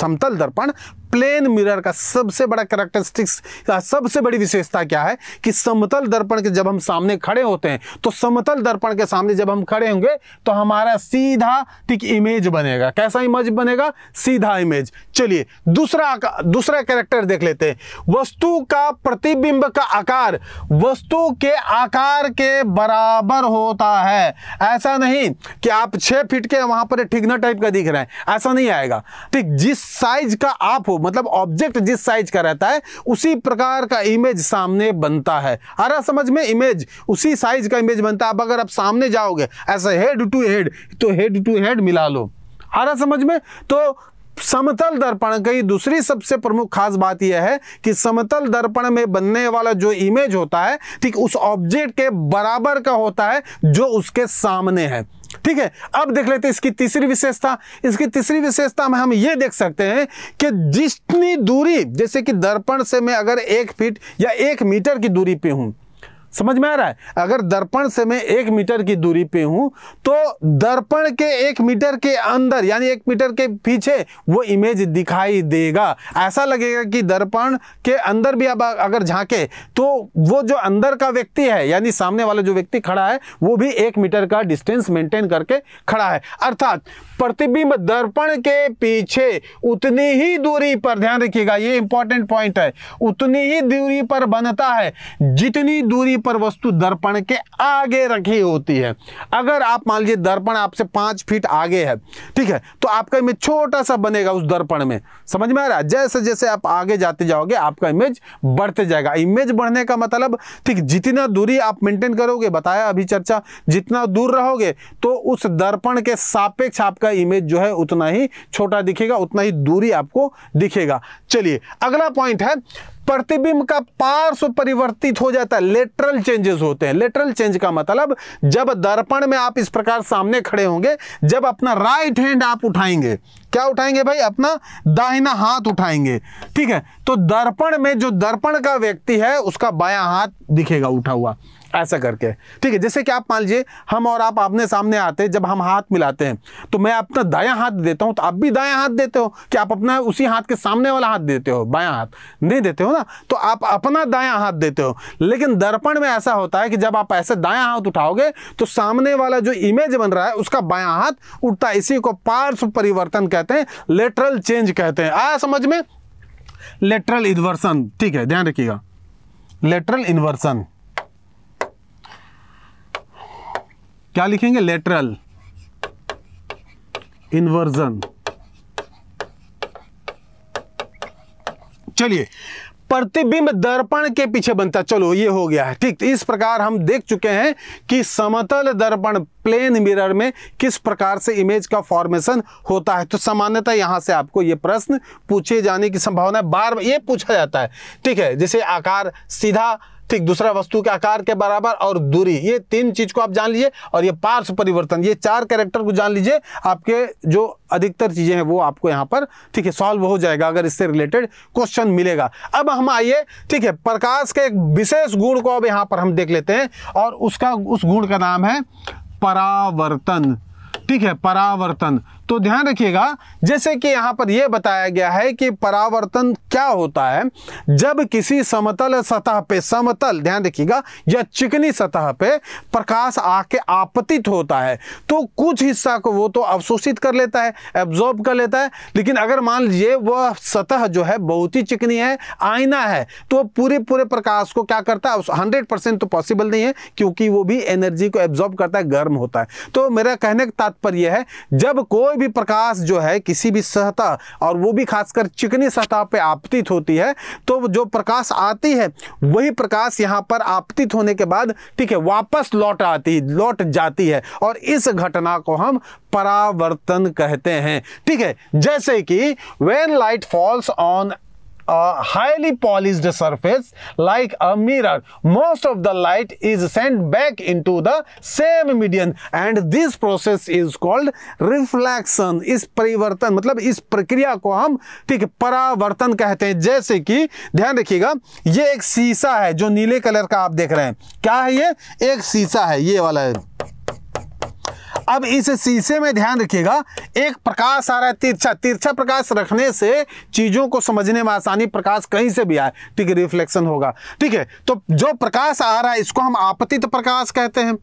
समतल दर्पण प्लेन मिरर का सबसे बड़ा करेक्टरिस्टिक्स सबसे बड़ी विशेषता क्या है कि समतल दर्पण के जब हम सामने खड़े होते हैं तो समतल दर्पण के सामने जब हम खड़े होंगे तो हमारा सीधा ठीक इमेज बनेगा कैसा इमेज बनेगा सीधा इमेज चलिए दूसरा दूसरा कैरेक्टर देख लेते हैं वस्तु का प्रतिबिंब का आकार वस्तु के आकार के बराबर होता है ऐसा नहीं कि आप छह फीट के वहां पर ठिकना टाइप का दिख रहे हैं ऐसा नहीं आएगा ठीक जिस साइज का आप हो मतलब ऑब्जेक्ट जिस साइज का रहता है उसी प्रकार का इमेज सामने बनता है आ समझ में इमेज उसी साइज का इमेज बनता है अब अगर आप सामने जाओगे ऐसे हेड टू हेड तो हेड टू हेड मिला लो आ समझ में तो समतल दर्पण की दूसरी सबसे प्रमुख खास बात यह है कि समतल दर्पण में बनने वाला जो इमेज होता है ठीक उस ऑब्जेक्ट के बराबर का होता है जो उसके सामने है ठीक है अब देख लेते हैं इसकी तीसरी विशेषता इसकी तीसरी विशेषता में हम ये देख सकते हैं कि जितनी दूरी जैसे कि दर्पण से मैं अगर एक फीट या एक मीटर की दूरी पे हूं समझ में आ रहा है अगर दर्पण से मैं एक मीटर की दूरी पे हूं तो दर्पण के एक मीटर के अंदर यानी एक मीटर के पीछे वो इमेज दिखाई देगा ऐसा लगेगा कि दर्पण के अंदर भी अब अगर झांके तो वो जो अंदर का व्यक्ति है यानी सामने वाला जो व्यक्ति खड़ा है वो भी एक मीटर का डिस्टेंस मेंटेन करके खड़ा है अर्थात प्रतिबिंब दर्पण के पीछे उतनी ही दूरी पर ध्यान रखिएगा ये इंपॉर्टेंट पॉइंट है उतनी ही दूरी पर बनता है जितनी दूरी पर वस्तु दर्पण के आगे रखी होती है अगर आप मान लीजिए दर्पण आपसे पांच फीट आगे है ठीक है तो आपका इमेज छोटा सा बनेगा उस दर्पण में समझ में आ रहा है जैसे जैसे आप आगे जाते जाओगे आपका इमेज बढ़ते जाएगा इमेज बढ़ने का मतलब ठीक जितना दूरी आप मेंटेन करोगे बताया अभी चर्चा जितना दूर रहोगे तो उस दर्पण के सापेक्ष आपका इमेज जो है उतना ही छोटा दिखेगा उतना ही दूरी आपको दिखेगा चलिए अगला पॉइंट है प्रतिबिंब का पार्श्व परिवर्तित हो जाता है लेटरल चेंजेस होते हैं लेटरल चेंज का मतलब जब दर्पण में आप इस प्रकार सामने खड़े होंगे जब अपना राइट हैंड आप उठाएंगे क्या उठाएंगे भाई अपना दाहिना हाथ उठाएंगे ठीक है तो दर्पण में जो दर्पण का व्यक्ति है उसका बायां हाथ दिखेगा उठा हुआ ऐसा करके ठीक है जैसे कि आप मान लीजिए हम और आप आपने सामने आते हैं जब हम हाथ मिलाते हैं तो मैं अपना दाया हाथ देता हूं तो आप भी दाया हाथ देते हो कि आप अपना उसी हाथ के सामने वाला हाथ देते हो बाया हाथ नहीं देते हो ना तो आप अपना दाया हाथ देते हो लेकिन दर्पण में ऐसा होता है कि जब आप ऐसे दाया हाथ उठाओगे तो सामने वाला जो इमेज बन रहा है उसका बाया हाथ उठता है इसी को पार्श्व परिवर्तन कहते हैं लेटरल चेंज कहते हैं आया समझ में लेटरल इन्वर्सन ठीक है ध्यान रखिएगा लेटरल इन्वर्सन क्या लिखेंगे लेटरल इन्वर्जन चलिए प्रतिबिंब दर्पण के पीछे बनता चलो ये हो गया है ठीक इस प्रकार हम देख चुके हैं कि समतल दर्पण प्लेन मिरर में किस प्रकार से इमेज का फॉर्मेशन होता है तो सामान्यतः यहां से आपको ये प्रश्न पूछे जाने की संभावना है बार ये पूछा जाता है ठीक है जैसे आकार सीधा ठीक दूसरा वस्तु के आकार के बराबर और दूरी ये तीन चीज को आप जान लीजिए और ये पार्श्व परिवर्तन ये चार कैरेक्टर को जान लीजिए आपके जो अधिकतर चीजें हैं वो आपको यहाँ पर ठीक है सॉल्व हो जाएगा अगर इससे रिलेटेड क्वेश्चन मिलेगा अब हम आइए ठीक है प्रकाश के एक विशेष गुण को अब यहाँ पर हम देख लेते हैं और उसका उस गुण का नाम है परावर्तन ठीक है परावर्तन तो ध्यान रखिएगा जैसे कि यहां पर यह बताया गया है कि परावर्तन क्या होता है जब किसी समतल सतह पे समतल ध्यान रखिएगा या चिकनी सतह पे प्रकाश आके आपतित होता है तो कुछ हिस्सा को वो तो अवशोषित कर लेता है एब्जॉर्ब कर लेता है लेकिन अगर मान लीजिए वह सतह जो है बहुत ही चिकनी है आईना है तो पूरे पूरे प्रकाश को क्या करता है हंड्रेड परसेंट तो पॉसिबल नहीं है क्योंकि वो भी एनर्जी को एब्जॉर्ब करता है गर्म होता है तो मेरा कहने का तात्पर्य है जब कोई भी प्रकाश जो है किसी भी सतह और वो भी खासकर चिकनी सतह पे आपतित होती है तो जो प्रकाश आती है वही प्रकाश यहाँ पर आपतित होने के बाद ठीक है वापस लौट आती है लौट जाती है और इस घटना को हम परावर्तन कहते हैं ठीक है जैसे कि when light falls on a highly polished surface like a mirror. Most of the light is sent back into the same medium and this process is called reflection. is parivartan matlab is prakriya ko hum theek paravartan kehte hain jaise ki dhyan rakhiyega ye ek sheesha hai jo neele color ka aap dekh rahe hain kya hai ye ek sheesha hai ye wala hai अब इस शीशे में ध्यान रखिएगा एक प्रकाश आ रहा है तिरछा तिरछा प्रकाश रखने से चीज़ों को समझने में आसानी प्रकाश कहीं से भी आए ठीक है रिफ्लेक्शन होगा ठीक है तो जो प्रकाश आ रहा है इसको हम आपतित प्रकाश कहते हैं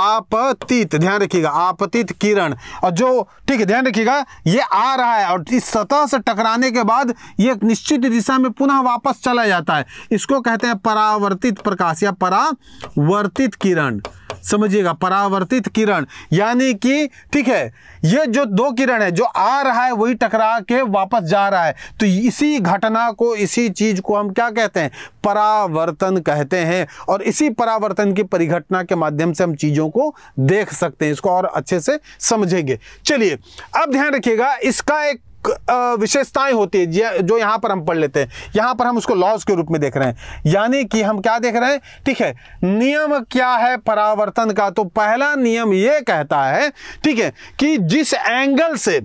आपतित ध्यान रखिएगा आपतित किरण और जो ठीक है ध्यान रखिएगा ये आ रहा है और इस सतह से टकराने के बाद ये एक निश्चित दिशा में पुनः वापस चला जाता है इसको कहते हैं परावर्तित प्रकाश या परावर्तित किरण समझिएगा परावर्तित किरण यानी कि ठीक है ये जो दो किरण है जो आ रहा है वही टकरा के वापस जा रहा है तो इसी घटना को इसी चीज को हम क्या कहते हैं परावर्तन कहते हैं और इसी परावर्तन की परिघटना के माध्यम से हम चीजों को देख सकते हैं इसको और अच्छे से समझेंगे चलिए अब ध्यान रखिएगा इसका एक विशेषताएं होती है जो यहाँ पर हम पढ़ लेते हैं यहाँ पर हम उसको लॉज के रूप में देख रहे हैं यानी कि हम क्या देख रहे हैं ठीक है नियम क्या है परावर्तन का तो पहला नियम ये कहता है ठीक है कि जिस एंगल से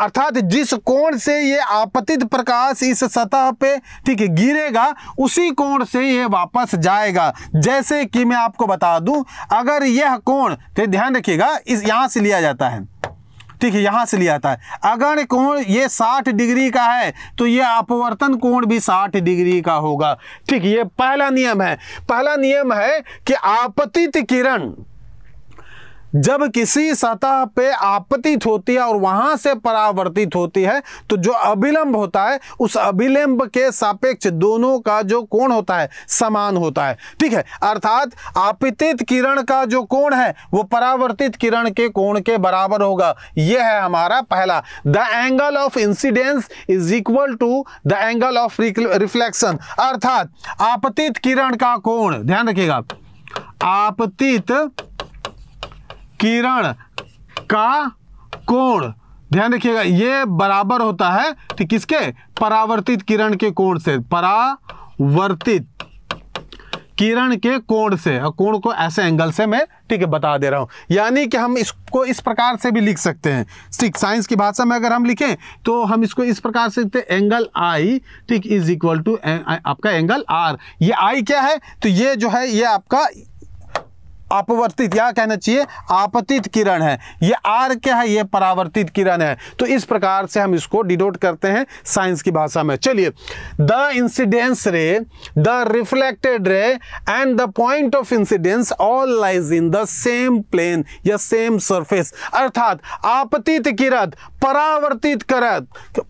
अर्थात जिस कोण से ये आपतित प्रकाश इस सतह पे ठीक है गिरेगा उसी कोण से ये वापस जाएगा जैसे कि मैं आपको बता दूं अगर यह कोण तो ध्यान रखिएगा इस यहाँ से लिया जाता है ठीक है यहां से लिया आता है अगर कोण ये 60 डिग्री का है तो ये अपवर्तन कोण भी 60 डिग्री का होगा ठीक ये पहला नियम है पहला नियम है कि आपतित किरण जब किसी सतह पे आपतित होती है और वहां से परावर्तित होती है तो जो अभिलंब होता है उस अभिलंब के सापेक्ष दोनों का जो कोण होता है समान होता है ठीक है अर्थात आपतित किरण का जो कोण है वो परावर्तित किरण के कोण के बराबर होगा यह है हमारा पहला the angle of incidence is equal to the angle of reflection अर्थात आपतित किरण का कोण ध्यान रखिएगा आपतित किरण का कोण ध्यान रखिएगा ये बराबर होता है कि किसके परावर्तित किरण के कोण से परावर्तित किरण के कोण से और कोण को ऐसे एंगल से मैं ठीक है बता दे रहा हूं यानी कि हम इसको इस प्रकार से भी लिख सकते हैं ठीक साइंस की भाषा में अगर हम लिखें तो हम इसको इस प्रकार से लिखते हैं एंगल आई ठीक इज इक्वल टू आपका एंगल आर ये आई क्या है तो ये जो है ये आपका अपवर्तित या कहना चाहिए आपतित किरण है ये आर क्या है ये परावर्तित किरण है तो इस प्रकार से हम इसको डिनोट करते हैं साइंस की भाषा में चलिए the incidence ray the reflected ray and the point of incidence all lies in the same plane या सेम सरफेस अर्थात आपतित किरण परावर्तित कर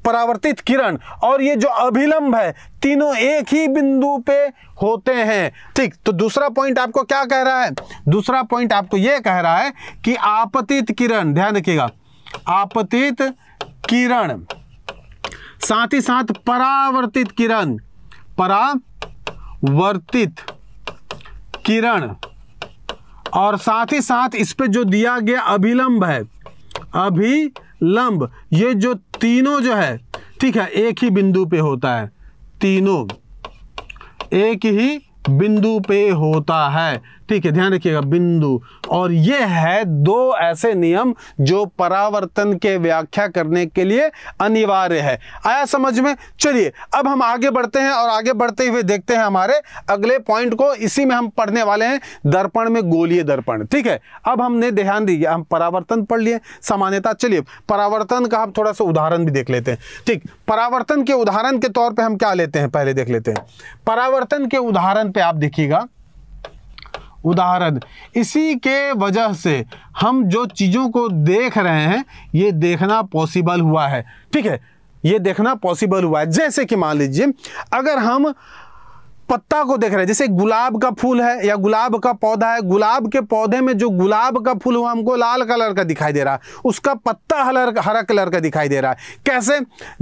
परावर्तित किरण और ये जो अभिलंब है तीनों एक ही बिंदु पे होते हैं ठीक तो दूसरा पॉइंट आपको क्या कह रहा है दूसरा पॉइंट आपको ये कह रहा है कि आपतित किरण ध्यान रखिएगा आपतित किरण साथ ही साथ परावर्तित किरण परावर्तित किरण और साथ ही साथ इस पे जो दिया गया अभिलंब है अभी लंब ये जो तीनों जो है ठीक है एक ही बिंदु पे होता है तीनों एक ही बिंदु पे होता है ठीक है ध्यान रखिएगा बिंदु और ये है दो ऐसे नियम जो परावर्तन के व्याख्या करने के लिए अनिवार्य है आया समझ में चलिए अब हम आगे बढ़ते हैं और आगे बढ़ते हुए देखते हैं हमारे अगले पॉइंट को इसी में हम पढ़ने वाले हैं दर्पण में गोलीय दर्पण ठीक है अब हमने ध्यान दिया हम परावर्तन पढ़ लिए सामान्यता चलिए परावर्तन का हम थोड़ा सा उदाहरण भी देख लेते हैं ठीक परावर्तन के उदाहरण के तौर पर हम क्या लेते हैं पहले देख लेते हैं परावर्तन के उदाहरण पर आप देखिएगा उदाहरण इसी के वजह से हम जो चीज़ों को देख रहे हैं ये देखना पॉसिबल हुआ है ठीक है ये देखना पॉसिबल हुआ है जैसे कि मान लीजिए अगर हम पत्ता को देख रहे हैं जैसे गुलाब का फूल है या गुलाब का पौधा है गुलाब के पौधे में जो गुलाब का फूल हुआ हमको लाल कलर का दिखाई दे रहा है उसका पत्ता हलर हरा कलर का दिखाई दे रहा है कैसे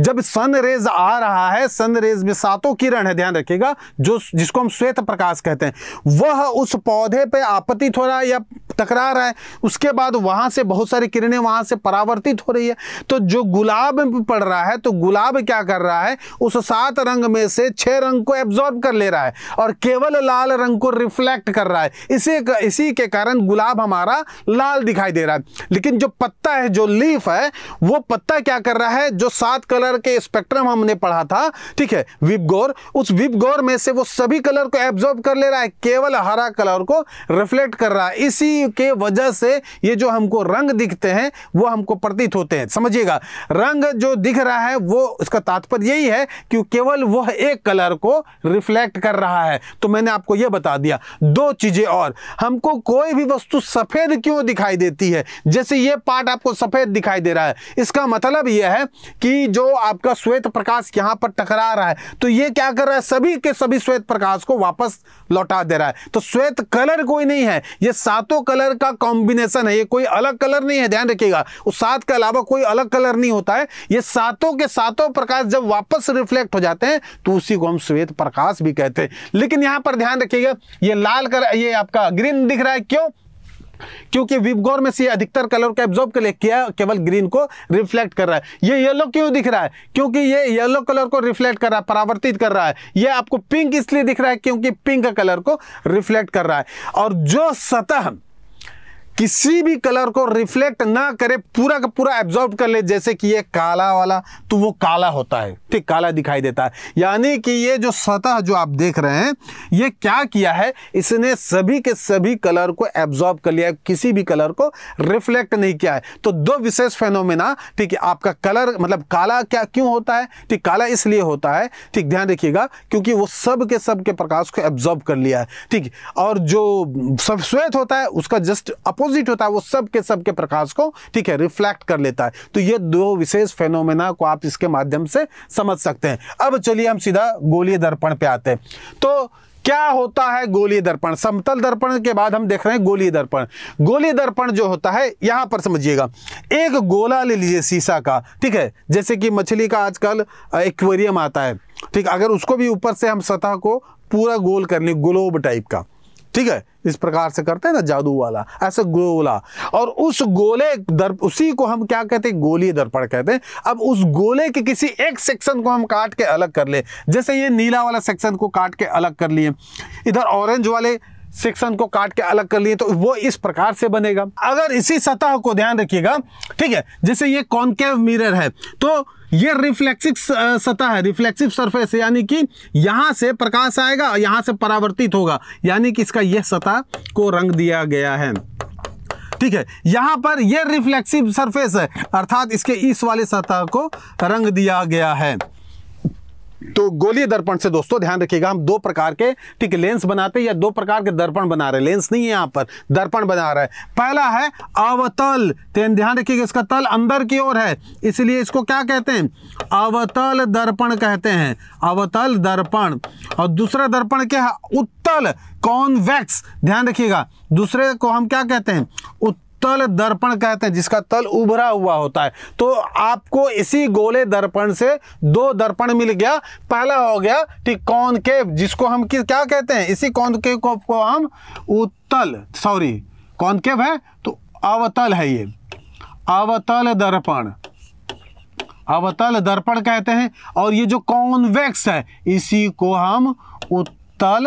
जब सन रेज आ रहा है सन रेज में सातों किरण है ध्यान रखिएगा जो जिसको हम श्वेत प्रकाश कहते हैं वह उस पौधे पर आपतित हो रहा है या टकरा रहा है उसके बाद वहां से बहुत सारी किरणें वहां से परावर्तित हो रही है तो जो गुलाब पड़ रहा है तो गुलाब क्या कर रहा है उस सात रंग में से छह रंग को एब्जॉर्ब कर ले रहा है रहा है और केवल लाल रंग को रिफ्लेक्ट कर रहा है इसी इसी के कारण गुलाब हमारा लाल दिखाई दे रहा है लेकिन जो पत्ता है जो लीफ है वो पत्ता क्या कर रहा है जो सात कलर के स्पेक्ट्रम हमने पढ़ा था ठीक है विप विपगोर उस विप विपगोर में से वो सभी कलर को एब्जॉर्ब कर ले रहा है केवल हरा कलर को रिफ्लेक्ट कर रहा है इसी के वजह से ये जो हमको रंग दिखते हैं वो हमको प्रतीत होते हैं समझिएगा रंग जो दिख रहा है वो इसका तात्पर्य यही है कि केवल वह एक कलर को रिफ्लेक्ट कर रहा है तो मैंने आपको यह बता दिया दो चीज़ें और हमको कोई भी वस्तु सफ़ेद क्यों दिखाई देती है जैसे यह पार्ट आपको सफ़ेद दिखाई दे रहा है इसका मतलब यह है कि जो आपका श्वेत प्रकाश यहां पर टकरा रहा है तो यह क्या कर रहा है सभी के सभी श्वेत प्रकाश को वापस लौटा दे रहा है तो श्वेत कलर कोई नहीं है यह सातों कलर का कॉम्बिनेशन है यह कोई अलग कलर नहीं है ध्यान रखिएगा उस सात के अलावा कोई अलग कलर नहीं होता है यह सातों के सातों प्रकाश जब वापस रिफ्लेक्ट हो जाते हैं तो उसी को हम श्वेत प्रकाश भी कहते गए थे लेकिन यहां पर ध्यान रखिएगा ये लाल कलर ये आपका ग्रीन दिख रहा है क्यों क्योंकि विपगोर में से अधिकतर कलर को एब्जॉर्ब के लिए किया केवल ग्रीन को रिफ्लेक्ट कर रहा है ये येलो क्यों दिख रहा है क्योंकि ये येलो कलर को रिफ्लेक्ट कर रहा है परावर्तित कर रहा है ये आपको पिंक इसलिए दिख रहा है क्योंकि पिंक कलर को रिफ्लेक्ट कर रहा है और जो सतह किसी भी कलर को रिफ्लेक्ट ना करे पूरा का पूरा एब्जॉर्ब कर ले जैसे कि ये काला वाला तो वो काला होता है ठीक काला दिखाई देता है यानी कि ये जो सतह जो आप देख रहे हैं ये क्या किया है इसने सभी के सभी कलर को एब्जॉर्ब कर लिया किसी भी कलर को रिफ्लेक्ट नहीं किया है तो दो विशेष फेनोमिना ठीक है आपका कलर मतलब काला क्या क्यों होता है ठीक काला इसलिए होता है ठीक ध्यान रखिएगा क्योंकि वो सब के सब के प्रकाश को एब्जॉर्ब कर लिया है ठीक और जो सब श्वेत होता है उसका जस्ट अप अपोजिट होता है वो सब के सब के प्रकाश को ठीक है रिफ्लेक्ट कर लेता है तो ये दो विशेष फेनोमेना को आप इसके माध्यम से समझ सकते हैं अब चलिए हम सीधा गोलीय दर्पण पे आते हैं तो क्या होता है गोलीय दर्पण समतल दर्पण के बाद हम देख रहे हैं गोलीय दर्पण गोलीय दर्पण जो होता है यहां पर समझिएगा एक गोला ले लीजिए शीशा का ठीक है जैसे कि मछली का आजकल एक्वेरियम आता है ठीक अगर उसको भी ऊपर से हम सतह को पूरा गोल कर लें ग्लोब टाइप का ठीक है इस प्रकार से करते हैं ना जादू वाला ऐसा गोला और उस गोले दर्प उसी को हम क्या कहते हैं गोली दर्पण कहते हैं अब उस गोले के किसी एक सेक्शन को हम काट के अलग कर ले जैसे ये नीला वाला सेक्शन को काट के अलग कर लिए इधर ऑरेंज वाले सेक्शन को काट के अलग कर लिए तो वो इस प्रकार से बनेगा अगर इसी सतह को ध्यान रखिएगा ठीक है जैसे ये कॉन्केव मिरर है तो ये रिफ्लेक्सिव सतह है रिफ्लेक्सिव सरफेस यानी कि यहाँ से प्रकाश आएगा यहाँ से परावर्तित होगा यानी कि इसका यह सतह को रंग दिया गया है ठीक है यहाँ पर यह रिफ्लेक्सिव सरफेस है अर्थात इसके इस वाले सतह को रंग दिया गया है तो गोलीय दर्पण से दोस्तों ध्यान रखिएगा हम दो प्रकार के ठीक लेंस बनाते हैं या दो प्रकार के दर्पण बना रहे लेंस नहीं है यहां पर दर्पण बना रहा है पहला है अवतल ध्यान रखिएगा इसका तल अंदर की ओर है इसलिए इसको क्या कहते हैं अवतल दर्पण कहते हैं अवतल दर्पण और दूसरा दर्पण क्या है उत्तल कॉन्वेक्स ध्यान रखिएगा दूसरे को हम क्या कहते हैं उत्तल तल दर्पण कहते हैं जिसका तल उभरा हुआ होता है तो आपको इसी गोले दर्पण से दो दर्पण मिल गया पहला हो गया कौन के जिसको हम क्या कहते हैं इसी कौन के को, को हम उत्तल सॉरी के है तो अवतल है ये अवतल दर्पण अवतल दर्पण कहते हैं और ये जो कॉन्वेक्स है इसी को हम उत्तल उत्तल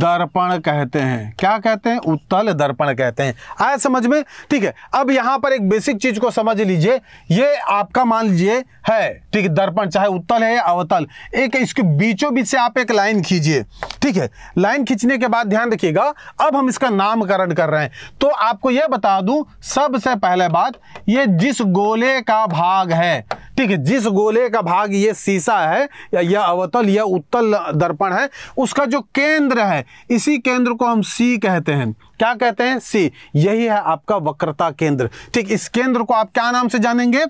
दर्पण कहते हैं क्या कहते हैं उत्तल दर्पण कहते हैं आया समझ में ठीक है अब यहां पर एक बेसिक चीज को समझ लीजिए ये आपका मान लीजिए है ठीक है दर्पण चाहे उत्तल है या अवतल एक इसके बीचों बीच से आप एक लाइन खींचिए ठीक है लाइन खींचने के बाद ध्यान रखिएगा अब हम इसका नामकरण कर रहे हैं तो आपको यह बता दू सबसे पहले बात ये जिस गोले का भाग है ठीक है जिस गोले का भाग ये शीशा है या यह अवतल या उत्तल दर्पण है उसका जो केंद्र है इसी केंद्र को हम सी कहते हैं क्या कहते हैं सी यही है आपका वक्रता केंद्र ठीक इस केंद्र को आप क्या नाम से जानेंगे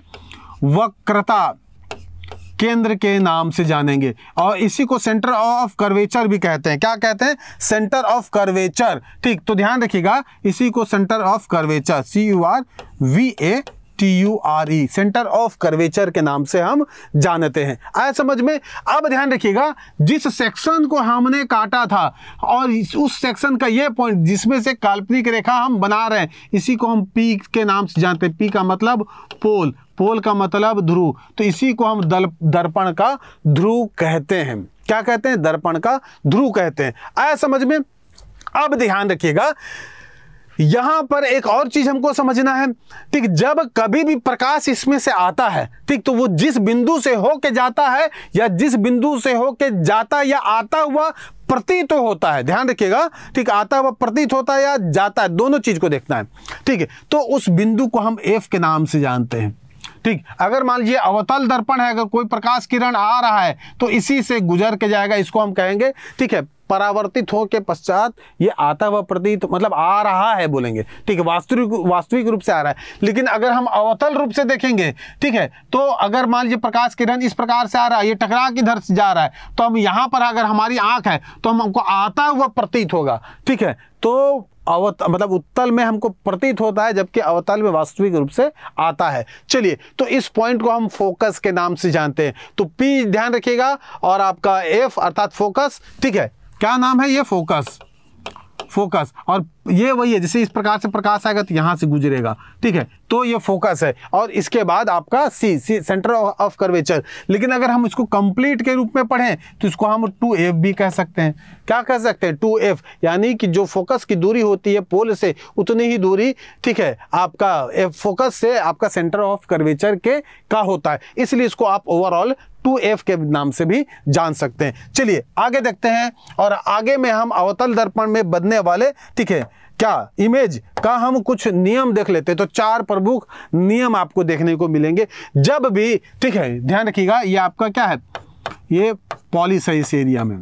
वक्रता केंद्र के नाम से जानेंगे और इसी को सेंटर ऑफ कर्वेचर भी कहते हैं क्या कहते हैं सेंटर ऑफ कर्वेचर ठीक तो ध्यान रखिएगा इसी को centre of curvature C U R V A T U R E centre of curvature के नाम से हम जानते हैं आया समझ में अब ध्यान रखिएगा जिस सेक्शन को हमने काटा था और उस सेक्शन का ये पॉइंट जिसमें से काल्पनिक रेखा हम बना रहे हैं इसी को हम पी के नाम से जानते हैं पी का मतलब पोल पोल का मतलब ध्रुव तो इसी को हम दल दर्पण का ध्रुव कहते हैं क्या कहते हैं दर्पण का ध्रुव कहते हैं आया समझ में अब ध्यान रखिएगा यहां पर एक और चीज हमको समझना है ठीक जब कभी भी प्रकाश इसमें से आता है ठीक तो वो जिस बिंदु से होके जाता है या जिस बिंदु से होके जाता या आता हुआ प्रतीत तो होता है ध्यान रखिएगा ठीक आता हुआ प्रतीत होता है या जाता है दोनों चीज को देखना है ठीक है तो उस बिंदु को हम एफ के नाम से जानते हैं ठीक अगर मान लीजिए अवतल दर्पण है अगर कोई प्रकाश किरण आ रहा है तो इसी से गुजर के जाएगा इसको हम कहेंगे ठीक है परावर्तित हो के पश्चात ये आता हुआ प्रतीत मतलब आ रहा है बोलेंगे ठीक है वास्तविक वास्तविक रूप से आ रहा है लेकिन अगर हम अवतल रूप से देखेंगे ठीक है तो अगर मान लीजिए प्रकाश किरण इस प्रकार से आ रहा है ये टकरा इधर से जा रहा है तो हम यहाँ पर अगर हमारी आँख है तो हम हमको आता हुआ प्रतीत होगा ठीक है तो अवत मतलब उत्तल में हमको प्रतीत होता है जबकि अवतल में वास्तविक रूप से आता है चलिए तो इस पॉइंट को हम फोकस के नाम से जानते हैं तो पी ध्यान रखिएगा और आपका एफ अर्थात फोकस ठीक है क्या नाम है ये फोकस फोकस और ये वही है जैसे इस प्रकार से प्रकाश आएगा तो यहाँ से गुजरेगा ठीक है तो ये फोकस है और इसके बाद आपका C C centre of curvature लेकिन अगर हम इसको कंप्लीट के रूप में पढ़ें तो इसको हम टू एफ भी कह सकते हैं क्या कह सकते हैं टू एफ यानी कि जो फोकस की दूरी होती है पोल से उतनी ही दूरी ठीक है आपका एफ फोकस से आपका सेंटर ऑफ कर्वेचर के का होता है इसलिए इसको आप ओवरऑल टू एफ के नाम से भी जान सकते हैं चलिए आगे देखते हैं और आगे में हम अवतल दर्पण में बदने वाले ठीक है क्या इमेज का हम कुछ नियम देख लेते तो चार प्रमुख नियम आपको देखने को मिलेंगे जब भी ठीक है ध्यान रखिएगा ये आपका क्या है ये पॉलीसाइस एरिया में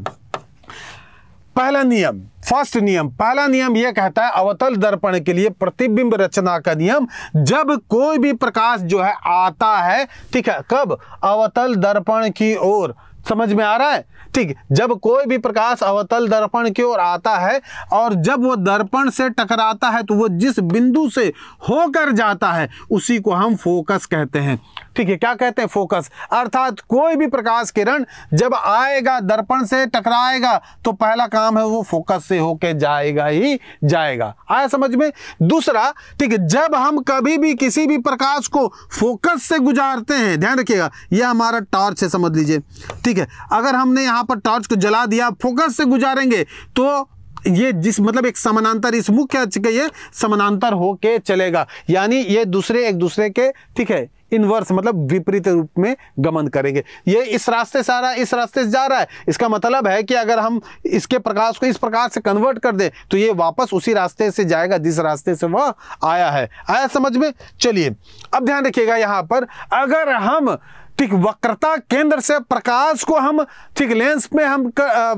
पहला नियम फर्स्ट नियम पहला नियम यह कहता है अवतल दर्पण के लिए प्रतिबिंब रचना का नियम जब कोई भी प्रकाश जो है आता है ठीक है कब अवतल दर्पण की ओर समझ में आ रहा है ठीक जब कोई भी प्रकाश अवतल दर्पण की ओर आता है और जब वो दर्पण से टकराता है तो वो जिस बिंदु से होकर जाता है उसी को हम फोकस कहते हैं ठीक है क्या कहते हैं फोकस अर्थात कोई भी प्रकाश किरण जब आएगा दर्पण से टकराएगा तो पहला काम है वो फोकस से होके जाएगा ही जाएगा आया समझ में दूसरा ठीक है जब हम कभी भी किसी भी प्रकाश को फोकस से गुजारते हैं ध्यान रखिएगा यह हमारा टॉर्च है समझ लीजिए ठीक है अगर हमने यहां पर टॉर्च को जला दिया फोकस से गुजारेंगे तो ये जिस मतलब एक समानांतर इस मुख्य समानांतर होके चलेगा यानी ये दूसरे एक दूसरे के ठीक है इनवर्स मतलब विपरीत रूप में गमन करेंगे ये इस रास्ते से आ रहा है इस रास्ते से जा रहा है इसका मतलब है कि अगर हम इसके प्रकाश को इस प्रकार से कन्वर्ट कर दें तो ये वापस उसी रास्ते से जाएगा जिस रास्ते से वह आया है आया समझ में चलिए अब ध्यान रखिएगा यहाँ पर अगर हम ठीक वक्रता केंद्र से प्रकाश को हम ठीक लेंस में हम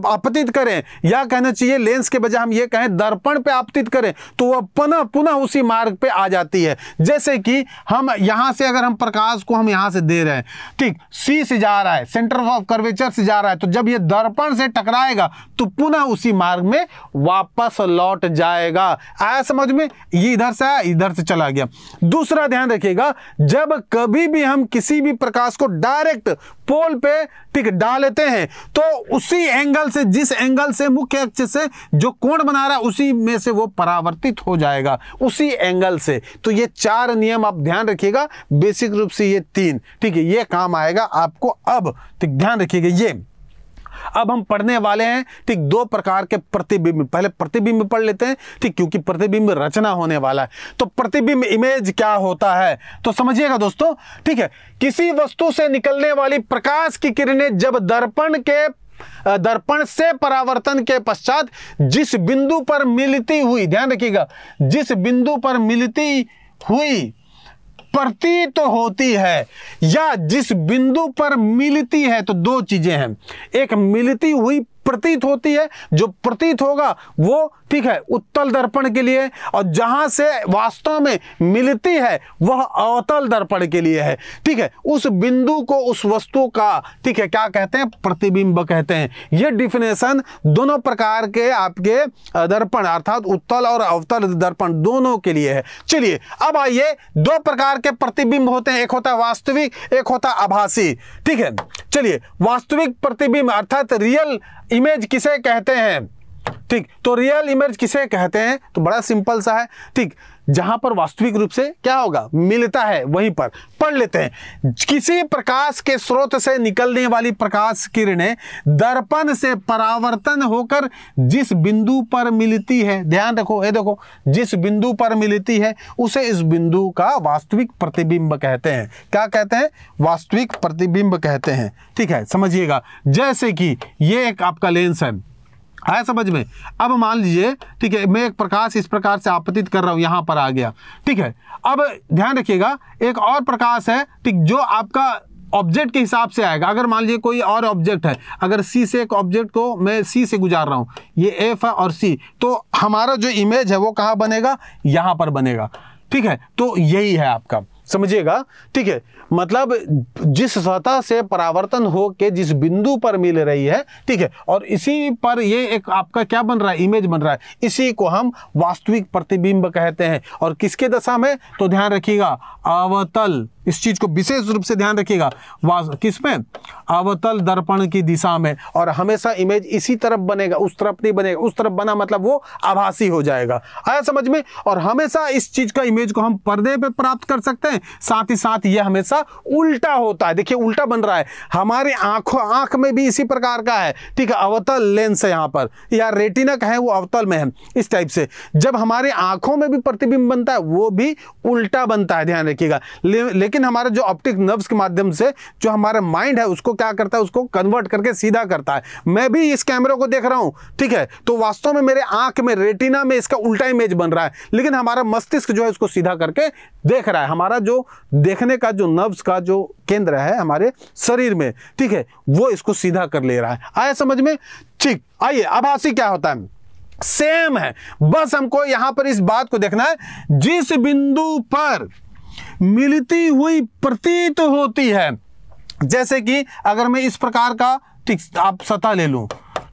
आपतित करें या कहना चाहिए लेंस के बजाय हम ये कहें दर्पण पे आपतित करें तो वह पुनः पुनः उसी मार्ग पे आ जाती है जैसे कि हम यहाँ से अगर हम प्रकाश को हम यहाँ से दे रहे हैं ठीक सी से जा रहा है सेंटर ऑफ कर्वेचर से जा रहा है तो जब ये दर्पण से टकराएगा तो पुनः उसी मार्ग में वापस लौट जाएगा आया समझ में ये इधर से आया इधर से चला गया दूसरा ध्यान रखिएगा जब कभी भी हम किसी भी प्रकाश को डायरेक्ट पोल पे टिक डालते हैं तो उसी एंगल से जिस एंगल से मुख्य अक्ष से जो कोण बना रहा उसी में से वो परावर्तित हो जाएगा उसी एंगल से तो ये चार नियम आप ध्यान रखिएगा बेसिक रूप से ये तीन ठीक है ये काम आएगा आपको अब ध्यान रखिएगा ये अब हम पढ़ने वाले हैं ठीक दो प्रकार के प्रतिबिंब पहले प्रतिबिंब पढ़ लेते हैं ठीक क्योंकि प्रतिबिंब रचना होने वाला है तो प्रतिबिंब इमेज क्या होता है तो समझिएगा दोस्तों ठीक है किसी वस्तु से निकलने वाली प्रकाश की किरणें जब दर्पण के दर्पण से परावर्तन के पश्चात जिस बिंदु पर मिलती हुई ध्यान रखिएगा जिस बिंदु पर मिलती हुई प्रतीत तो होती है या जिस बिंदु पर मिलती है तो दो चीजें हैं एक मिलती हुई प्रतीत होती है जो प्रतीत होगा वो ठीक है उत्तल दर्पण के लिए और जहां से वास्तव में मिलती है वह अवतल दर्पण के लिए है ठीक है उस बिंदु को उस वस्तु का ठीक है क्या कहते हैं प्रतिबिंब कहते हैं यह डिफिनेशन दोनों प्रकार के आपके दर्पण अर्थात उत्तल और अवतल दर्पण दोनों के लिए है चलिए अब आइए दो प्रकार के प्रतिबिंब होते हैं एक होता है वास्तविक एक होता है आभासी ठीक है चलिए वास्तविक प्रतिबिंब अर्थात रियल इमेज किसे कहते हैं ठीक तो रियल इमेज किसे कहते हैं तो बड़ा सिंपल सा है ठीक जहां पर वास्तविक रूप से क्या होगा मिलता है वहीं पर पढ़ लेते हैं किसी प्रकाश के स्रोत से निकलने वाली प्रकाश किरणें दर्पण से परावर्तन होकर जिस बिंदु पर मिलती है ध्यान रखो ये देखो जिस बिंदु पर मिलती है उसे इस बिंदु का वास्तविक प्रतिबिंब कहते हैं क्या कहते हैं वास्तविक प्रतिबिंब कहते हैं ठीक है समझिएगा जैसे कि यह एक आपका लेंस है आया समझ में अब मान लीजिए ठीक है मैं एक प्रकाश इस प्रकार से आपतित कर रहा हूँ यहां पर आ गया ठीक है अब ध्यान रखिएगा एक और प्रकाश है ठीक जो आपका ऑब्जेक्ट के हिसाब से आएगा अगर मान लीजिए कोई और ऑब्जेक्ट है अगर सी से एक ऑब्जेक्ट को मैं सी से गुजार रहा हूँ ये एफ है और सी तो हमारा जो इमेज है वो कहाँ बनेगा यहाँ पर बनेगा ठीक है तो यही है आपका समझिएगा ठीक है मतलब जिस सतह से परावर्तन हो के जिस बिंदु पर मिल रही है ठीक है और इसी पर ये एक आपका क्या बन रहा है इमेज बन रहा है इसी को हम वास्तविक प्रतिबिंब कहते हैं और किसके दशा में तो ध्यान रखिएगा अवतल इस चीज को विशेष रूप से ध्यान रखिएगा किसमें अवतल दर्पण की दिशा में और हमेशा इमेज इसी तरफ बनेगा उस तरफ नहीं बनेगा उस तरफ बना मतलब वो आभासी हो जाएगा आया समझ में और हमेशा इस चीज का इमेज को हम पर्दे पे प्राप्त कर सकते हैं साथ ही साथ ये हमेशा का उल्टा होता है देखिए उल्टा बन रहा है हमारे आंखों आंख में भी इसी प्रकार का है ठीक है अवतल लेंस है यहाँ पर या रेटिनक है वो अवतल में है इस टाइप से जब हमारे आंखों में भी प्रतिबिंब बनता है वो भी उल्टा बनता है ध्यान रखिएगा ले, लेकिन हमारे जो ऑप्टिक नर्व्स के माध्यम से जो हमारा माइंड है उसको क्या करता है उसको कन्वर्ट करके सीधा करता है मैं भी इस कैमरे को देख रहा हूँ ठीक है तो वास्तव में मेरे आंख में रेटिना में इसका उल्टा इमेज बन रहा है लेकिन हमारा मस्तिष्क जो है उसको सीधा करके देख रहा है हमारा जो देखने का जो नर्व नर्व्स का जो केंद्र है हमारे शरीर में ठीक है वो इसको सीधा कर ले रहा है आया समझ में ठीक आइए आभासी क्या होता है सेम है बस हमको यहां पर इस बात को देखना है जिस बिंदु पर मिलती हुई प्रतीत होती है जैसे कि अगर मैं इस प्रकार का ठीक आप सतह ले लूँ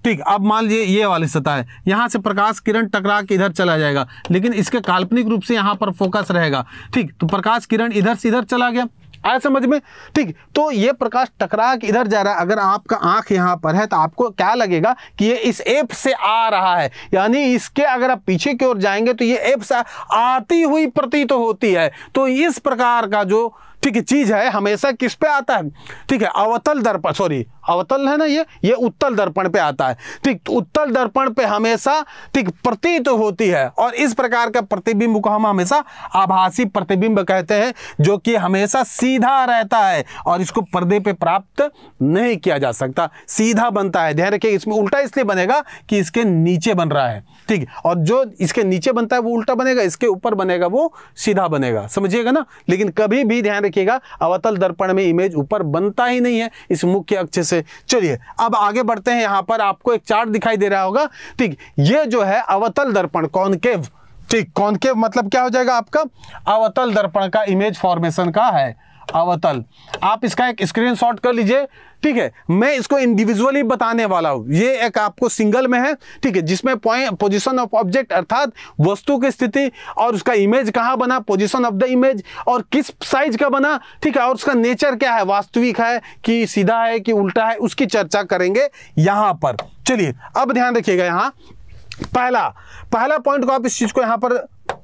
ठीक अब मान लीजिए ये वाली सतह है यहां से प्रकाश किरण टकरा के इधर चला जाएगा लेकिन इसके काल्पनिक रूप से यहां पर फोकस रहेगा ठीक तो प्रकाश किरण इधर से इधर चला गया आया समझ में ठीक तो ये प्रकाश टकरा के इधर जा रहा है अगर आपका आंख यहां पर है तो आपको क्या लगेगा कि ये इस एप से आ रहा है यानी इसके अगर आप पीछे की ओर जाएंगे तो ये एप से आती हुई प्रतीत तो होती है तो इस प्रकार का जो ठीक है चीज है हमेशा किस पे आता है ठीक है अवतल दर्पण सॉरी अवतल है ना ये ये उत्तल दर्पण पे आता है ठीक उत्तल दर्पण पे हमेशा ठीक प्रतीत होती है और इस प्रकार का प्रतिबिंब को हम हमेशा आभासी प्रतिबिंब कहते हैं जो कि हमेशा सीधा रहता है और इसको पर्दे पे प्राप्त नहीं किया जा सकता सीधा बनता है ध्यान रखिए इसमें उल्टा इसलिए बनेगा कि इसके नीचे बन रहा है ठीक और जो इसके नीचे बनता है वो उल्टा बनेगा इसके ऊपर बनेगा वो सीधा बनेगा समझिएगा ना लेकिन कभी भी ध्यान रखिए देखिएगा अवतल दर्पण में इमेज ऊपर बनता ही नहीं है इस मुख्य अक्ष से चलिए अब आगे बढ़ते हैं यहां पर आपको एक चार्ट दिखाई दे रहा होगा ठीक ये जो है अवतल दर्पण कॉनकेव ठीक कॉनकेव मतलब क्या हो जाएगा आपका अवतल दर्पण का इमेज फॉर्मेशन का है अवतल आप इसका एक स्क्रीनशॉट कर लीजिए ठीक है मैं इसको इंडिविजुअली बताने वाला हूं ये एक आपको सिंगल में है ठीक है जिसमें पॉइंट पोजीशन ऑफ ऑब्जेक्ट अर्थात वस्तु की स्थिति और उसका इमेज कहाँ बना पोजीशन ऑफ द इमेज और किस साइज का बना ठीक है और उसका नेचर क्या है वास्तविक है कि सीधा है कि उल्टा है उसकी चर्चा करेंगे यहां पर चलिए अब ध्यान रखिएगा यहाँ पहला पहला पॉइंट को आप इस चीज़ को यहाँ पर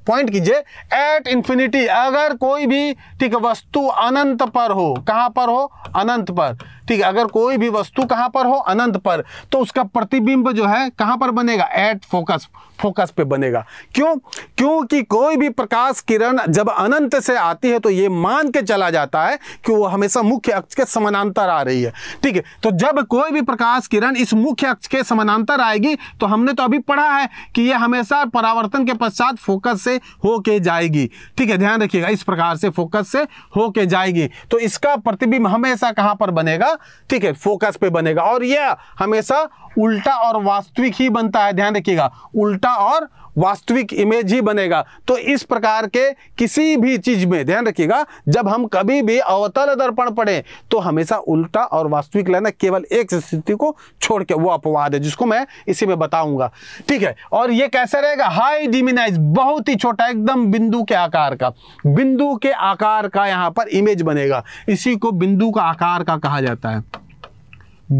पॉइंट कीजिए एट इंफिनिटी अगर कोई भी ठीक वस्तु अनंत पर हो कहां पर हो अनंत पर ठीक है अगर कोई भी वस्तु कहाँ पर हो अनंत पर तो उसका प्रतिबिंब जो है कहाँ पर बनेगा एट फोकस फोकस पे बनेगा क्यों क्योंकि कोई भी प्रकाश किरण जब अनंत से आती है तो ये मान के चला जाता है कि वो हमेशा मुख्य अक्ष के समानांतर आ रही है ठीक है तो जब कोई भी प्रकाश किरण इस मुख्य अक्ष के समानांतर आएगी तो हमने तो अभी पढ़ा है कि ये हमेशा परावर्तन के पश्चात फोकस से होके जाएगी ठीक है ध्यान रखिएगा इस प्रकार से फोकस से होके जाएगी तो इसका प्रतिबिंब हमेशा कहाँ पर बनेगा बनेगा ठीक है फोकस पे बनेगा और यह हमेशा उल्टा और वास्तविक ही बनता है ध्यान रखिएगा उल्टा और वास्तविक इमेज ही बनेगा तो इस प्रकार के किसी भी चीज में ध्यान रखिएगा जब हम कभी भी अवतल दर्पण पढ़े तो हमेशा उल्टा और वास्तविक लेना केवल एक स्थिति को छोड़ के वो अपवाद है जिसको मैं इसी में बताऊंगा ठीक है और ये कैसा रहेगा हाई डिमिनाइज बहुत ही छोटा एकदम बिंदु के आकार का बिंदु के आकार का यहां पर इमेज बनेगा इसी को बिंदु का आकार का कहा जाता है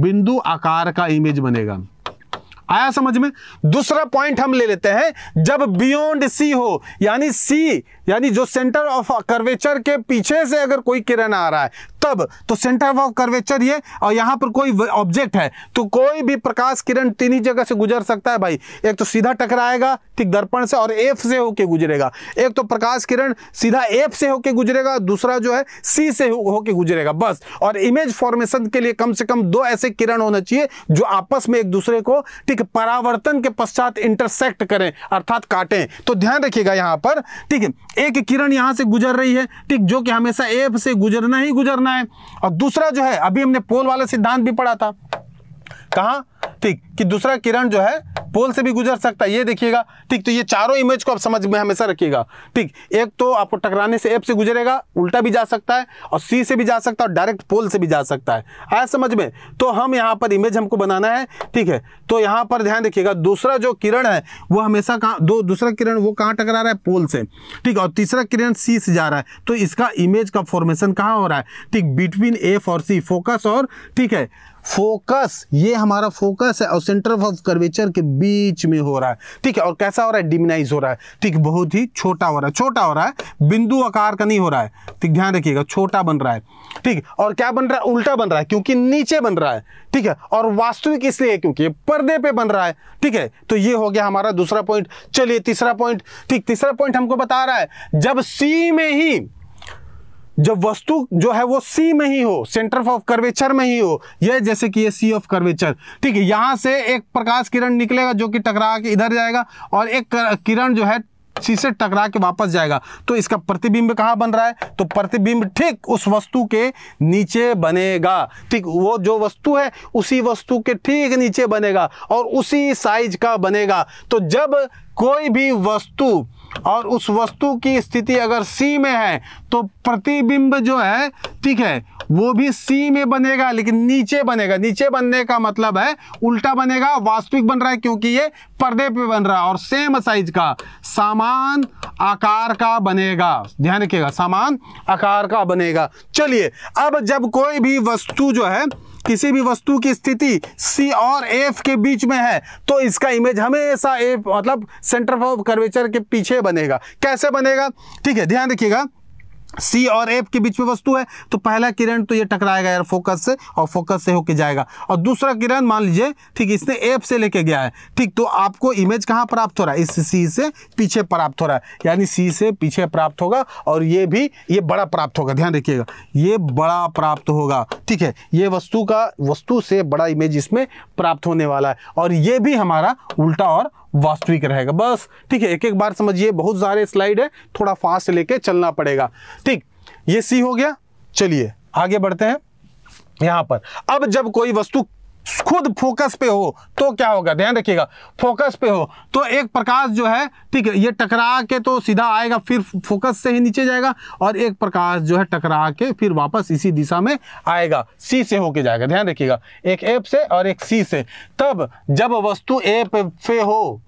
बिंदु आकार का इमेज बनेगा आया समझ में दूसरा पॉइंट हम ले लेते हैं जब बियॉन्ड सी हो यानी सी यानी जो सेंटर ऑफ कर्वेचर के पीछे से अगर कोई किरण आ रहा है तब तो सेंटर ऑफ कर्वेचर ये और यहाँ पर कोई ऑब्जेक्ट है तो कोई भी प्रकाश किरण तीन ही जगह से गुजर सकता है भाई एक तो सीधा टकराएगा ठीक दर्पण से और एफ से होके गुजरेगा एक तो प्रकाश किरण सीधा एफ से होके गुजरेगा दूसरा जो है सी से होके गुजरेगा बस और इमेज फॉर्मेशन के लिए कम से कम दो ऐसे किरण होना चाहिए जो आपस में एक दूसरे को ठीक परावर्तन के पश्चात इंटरसेक्ट करें अर्थात काटें तो ध्यान रखिएगा यहाँ पर ठीक एक किरण यहाँ से गुजर रही है ठीक जो कि हमेशा एफ से गुजरना ही गुजरना है और दूसरा जो है अभी हमने पोल वाला सिद्धांत भी पढ़ा था कहा ठीक कि दूसरा किरण जो है पोल से भी गुजर सकता है ये देखिएगा ठीक तो ये चारों इमेज को आप समझ में हमेशा रखिएगा ठीक एक तो आपको टकराने से एफ से गुजरेगा उल्टा भी जा सकता है और सी से भी जा सकता है और डायरेक्ट पोल से भी जा सकता है आया समझ में तो हम यहाँ पर इमेज हमको बनाना है ठीक है तो यहाँ पर ध्यान रखिएगा दूसरा जो किरण है वो हमेशा कहाँ दो दूसरा किरण वो कहाँ टकरा रहा है पोल से ठीक और तीसरा किरण सी से जा रहा है तो इसका इमेज का फॉर्मेशन कहाँ हो रहा है ठीक बिटवीन एफ और सी फोकस और ठीक है फोकस ये हमारा फोकस है और सेंटर ऑफ कर्वेचर के बीच में हो रहा है ठीक है और कैसा हो रहा है डिमिनाइज हो रहा है ठीक बहुत ही छोटा हो रहा है छोटा हो रहा है बिंदु आकार का नहीं हो रहा है ठीक ध्यान रखिएगा छोटा बन रहा है ठीक और क्या बन रहा है उल्टा बन रहा है क्योंकि नीचे बन रहा है ठीक है और वास्तविक इसलिए क्योंकि पर्दे पे बन रहा है ठीक है तो ये हो गया हमारा दूसरा पॉइंट चलिए तीसरा पॉइंट ठीक तीसरा पॉइंट हमको बता रहा है जब सी में ही जब वस्तु जो है वो सी में ही हो सेंटर ऑफ कर्वेचर में ही हो ये जैसे कि ये सी ऑफ कर्वेचर ठीक है यहाँ से एक प्रकाश किरण निकलेगा जो कि टकरा के इधर जाएगा और एक किरण जो है सी से टकरा के वापस जाएगा तो इसका प्रतिबिंब कहाँ बन रहा है तो प्रतिबिंब ठीक उस वस्तु के नीचे बनेगा ठीक वो जो वस्तु है उसी वस्तु के ठीक नीचे बनेगा और उसी साइज का बनेगा तो जब कोई भी वस्तु और उस वस्तु की स्थिति अगर सी में है तो प्रतिबिंब जो है ठीक है वो भी सी में बनेगा लेकिन नीचे बनेगा नीचे बनने का मतलब है उल्टा बनेगा वास्तविक बन रहा है क्योंकि ये पर्दे पे बन रहा है और सेम साइज का सामान आकार का बनेगा ध्यान रखिएगा सामान आकार का बनेगा चलिए अब जब कोई भी वस्तु जो है किसी भी वस्तु की स्थिति सी और एफ के बीच में है तो इसका इमेज हमेशा एफ मतलब सेंटर ऑफ कर्वेचर के पीछे बनेगा कैसे बनेगा ठीक है ध्यान रखिएगा सी और एफ के बीच में वस्तु है तो पहला किरण तो ये टकराएगा यार फोकस से और फोकस से होके जाएगा और दूसरा किरण मान लीजिए ठीक इसने एफ से लेके गया है ठीक तो आपको इमेज कहाँ प्राप्त हो रहा है इस सी से पीछे प्राप्त हो रहा है यानी सी से पीछे प्राप्त होगा और ये भी ये बड़ा प्राप्त होगा ध्यान रखिएगा ये बड़ा प्राप्त होगा ठीक है ये वस्तु का वस्तु से बड़ा इमेज इसमें प्राप्त होने वाला है और ये भी हमारा उल्टा और वास्तविक रहेगा बस ठीक है एक एक बार समझिए बहुत सारे स्लाइड है थोड़ा फास्ट लेके चलना पड़ेगा ठीक ये सी हो गया चलिए आगे बढ़ते हैं यहां पर अब जब कोई वस्तु खुद फोकस पे हो तो क्या होगा ध्यान रखिएगा फोकस पे हो तो एक प्रकाश जो है ठीक है ये टकरा के तो सीधा आएगा फिर फोकस से ही नीचे जाएगा और एक प्रकाश जो है टकरा के फिर वापस इसी दिशा में आएगा सी से होके जाएगा ध्यान रखिएगा एक एफ से और एक सी से तब जब वस्तु एफ पे हो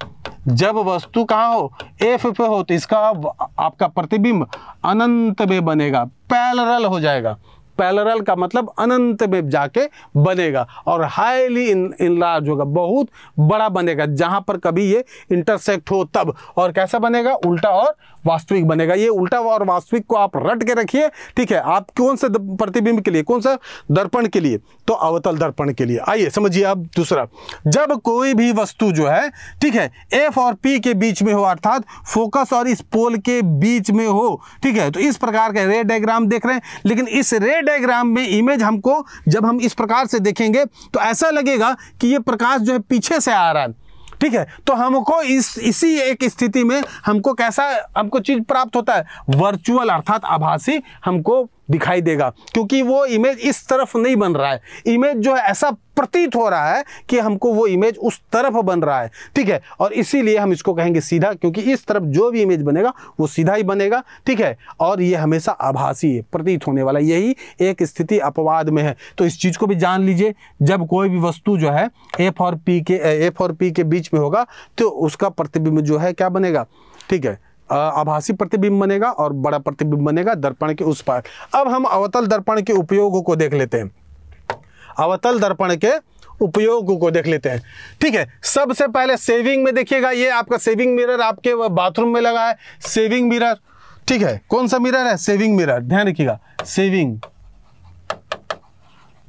जब वस्तु कहाँ हो एफ पे हो तो इसका आपका प्रतिबिंब अनंत में बनेगा पैलरल हो जाएगा पैलरल का मतलब अनंत में जाके बनेगा और हाईली इनलार्ज होगा बहुत बड़ा बनेगा जहां पर कभी ये इंटरसेक्ट हो तब और कैसा बनेगा उल्टा और वास्तविक बनेगा ये उल्टा और वास्तविक को आप रट के रखिए ठीक है आप कौन से प्रतिबिंब के लिए कौन सा दर्पण के लिए तो अवतल दर्पण के लिए आइए समझिए आप दूसरा जब कोई भी वस्तु जो है ठीक है एफ और पी के बीच में हो अर्थात फोकस और इस पोल के बीच में हो ठीक है तो इस प्रकार के रे डायग्राम देख रहे हैं लेकिन इस रे डायग्राम में इमेज हमको जब हम इस प्रकार से देखेंगे तो ऐसा लगेगा कि ये प्रकाश जो है पीछे से आ रहा है ठीक है तो हमको इस इसी एक स्थिति में हमको कैसा हमको चीज प्राप्त होता है वर्चुअल अर्थात आभासी हमको दिखाई देगा क्योंकि वो इमेज इस तरफ नहीं बन रहा है इमेज जो है ऐसा प्रतीत हो रहा है कि हमको वो इमेज उस तरफ बन रहा है ठीक है और इसीलिए हम इसको कहेंगे सीधा क्योंकि इस तरफ जो भी इमेज बनेगा वो सीधा ही बनेगा ठीक है और ये हमेशा आभासी है प्रतीत होने वाला यही एक स्थिति अपवाद में है तो इस चीज़ को भी जान लीजिए जब कोई भी वस्तु जो है एफ और पी के एफ और पी के बीच में होगा तो उसका प्रतिबिंब जो है क्या बनेगा ठीक है आभासी प्रतिबिंब बनेगा और बड़ा प्रतिबिंब बनेगा दर्पण के उस पार अब हम अवतल दर्पण के उपयोग को देख लेते हैं अवतल दर्पण के उपयोग को देख लेते हैं ठीक है सबसे पहले सेविंग में देखिएगा ये आपका सेविंग मिरर आपके बाथरूम में लगा है सेविंग मिरर ठीक है कौन सा मिरर है सेविंग मिरर ध्यान रखिएगा सेविंग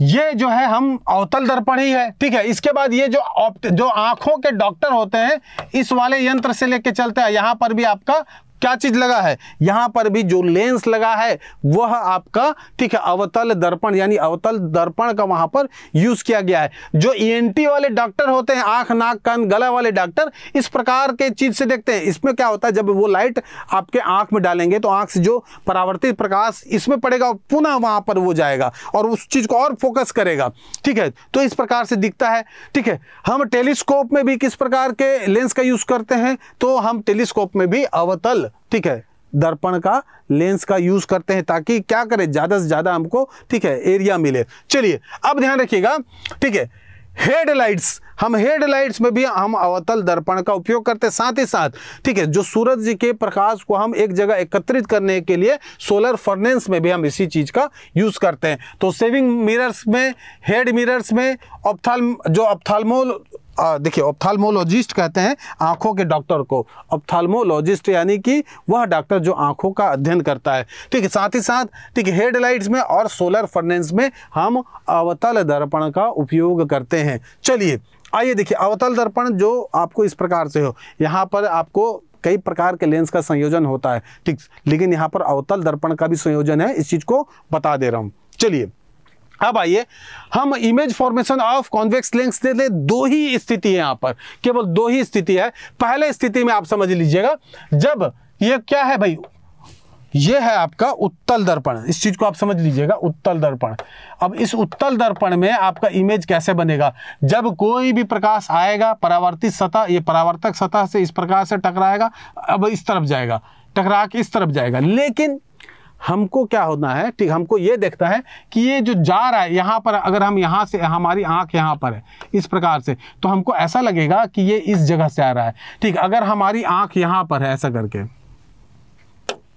ये जो है हम अवतल दर्पण ही है ठीक है इसके बाद ये जो जो आंखों के डॉक्टर होते हैं इस वाले यंत्र से लेके चलते हैं यहां पर भी आपका क्या चीज लगा है यहाँ पर भी जो लेंस लगा है वह आपका ठीक है अवतल दर्पण यानी अवतल दर्पण का वहां पर यूज किया गया है जो ईएनटी e वाले डॉक्टर होते हैं आंख नाक कान गला वाले डॉक्टर इस प्रकार के चीज से देखते हैं इसमें क्या होता है जब वो लाइट आपके आंख में डालेंगे तो आंख से जो परावर्तित प्रकाश इसमें पड़ेगा पुनः वहां पर वो जाएगा और उस चीज को और फोकस करेगा ठीक है तो इस प्रकार से दिखता है ठीक है हम टेलीस्कोप में भी किस प्रकार के लेंस का यूज करते हैं तो हम टेलीस्कोप में भी अवतल ठीक है दर्पण का लेंस का यूज करते हैं ताकि क्या करे ज्यादा से ज्यादा हमको ठीक है एरिया मिले चलिए अब ध्यान रखिएगा ठीक है हेडलाइट्स हम हेडलाइट्स में भी हम अवतल दर्पण का उपयोग करते हैं साथ ही साथ ठीक है जो सूरज जी के प्रकाश को हम एक जगह एकत्रित करने के लिए सोलर फर्नेंस में भी हम इसी चीज़ का यूज़ करते हैं तो सेविंग मिरर्स में हेड मिरर्स में ऑप्थाल जो ऑप्थालमो देखिए ऑप्थाल्मोलॉजिस्ट कहते हैं आँखों के डॉक्टर को ऑप्थाल्मोलॉजिस्ट यानी कि वह डॉक्टर जो आँखों का अध्ययन करता है ठीक है साथ ही साथ ठीक है हेडलाइट्स में और सोलर फर्नेंस में हम अवतल दर्पण का उपयोग करते हैं चलिए आइए देखिए अवतल दर्पण जो आपको इस प्रकार से हो यहाँ पर आपको कई प्रकार के लेंस का संयोजन होता है ठीक लेकिन यहाँ पर अवतल दर्पण का भी संयोजन है इस चीज़ को बता दे रहा हूँ चलिए अब आइए हम image formation of convex lens दे दो ही स्थिति है यहां पर केवल दो ही स्थिति है पहले स्थिति में आप समझ लीजिएगा जब ये क्या है भाई ये है आपका उत्तल दर्पण इस चीज को आप समझ लीजिएगा उत्तल दर्पण अब इस उत्तल दर्पण में आपका इमेज कैसे बनेगा जब कोई भी प्रकाश आएगा परावर्तित सतह ये परावर्तक सतह से इस प्रकार से टकराएगा अब इस तरफ जाएगा टकरा के इस तरफ जाएगा लेकिन हमको क्या होना है ठीक हमको ये देखता है कि ये जो जा रहा है यहाँ पर अगर हम यहाँ से हमारी आँख यहाँ पर है इस प्रकार से तो हमको ऐसा लगेगा कि ये इस जगह से आ रहा है ठीक अगर हमारी आँख यहाँ पर है ऐसा करके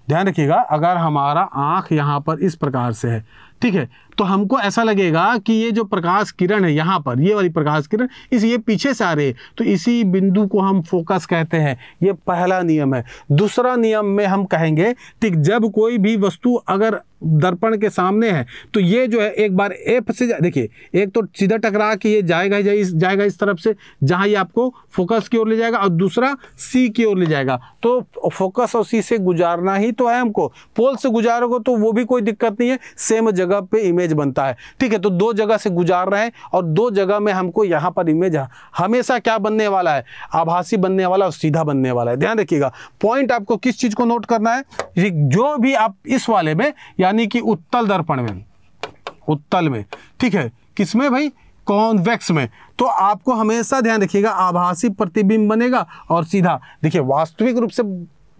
ध्यान रखिएगा अगर हमारा आँख यहाँ पर इस प्रकार से है ठीक है तो हमको ऐसा लगेगा कि ये जो प्रकाश किरण है यहाँ पर ये वाली प्रकाश किरण इस ये पीछे से आ रही है तो इसी बिंदु को हम फोकस कहते हैं ये पहला नियम है दूसरा नियम में हम कहेंगे ठीक जब कोई भी वस्तु अगर दर्पण के सामने है तो ये जो है एक बार एफ से देखिए एक तो सीधा टकरा के ये जाएगा ही जाएगा, जाएगा इस तरफ से जहाँ ये आपको फोकस की ओर ले जाएगा और दूसरा सी की ओर ले जाएगा तो फोकस और सी से गुजारना ही तो है हमको पोल से गुजारोगे तो वो भी कोई दिक्कत नहीं है सेम जगह पे इमेज इमेज बनता है ठीक है तो दो जगह से गुजार रहे हैं और दो जगह में हमको यहाँ पर इमेज हमेशा क्या बनने वाला है आभासी बनने वाला और सीधा बनने वाला है ध्यान रखिएगा पॉइंट आपको किस चीज़ को नोट करना है जो भी आप इस वाले में यानी कि उत्तल दर्पण में उत्तल में ठीक है किसमें भाई कॉन्वेक्स में तो आपको हमेशा ध्यान रखिएगा आभासी प्रतिबिंब बनेगा और सीधा देखिए वास्तविक रूप से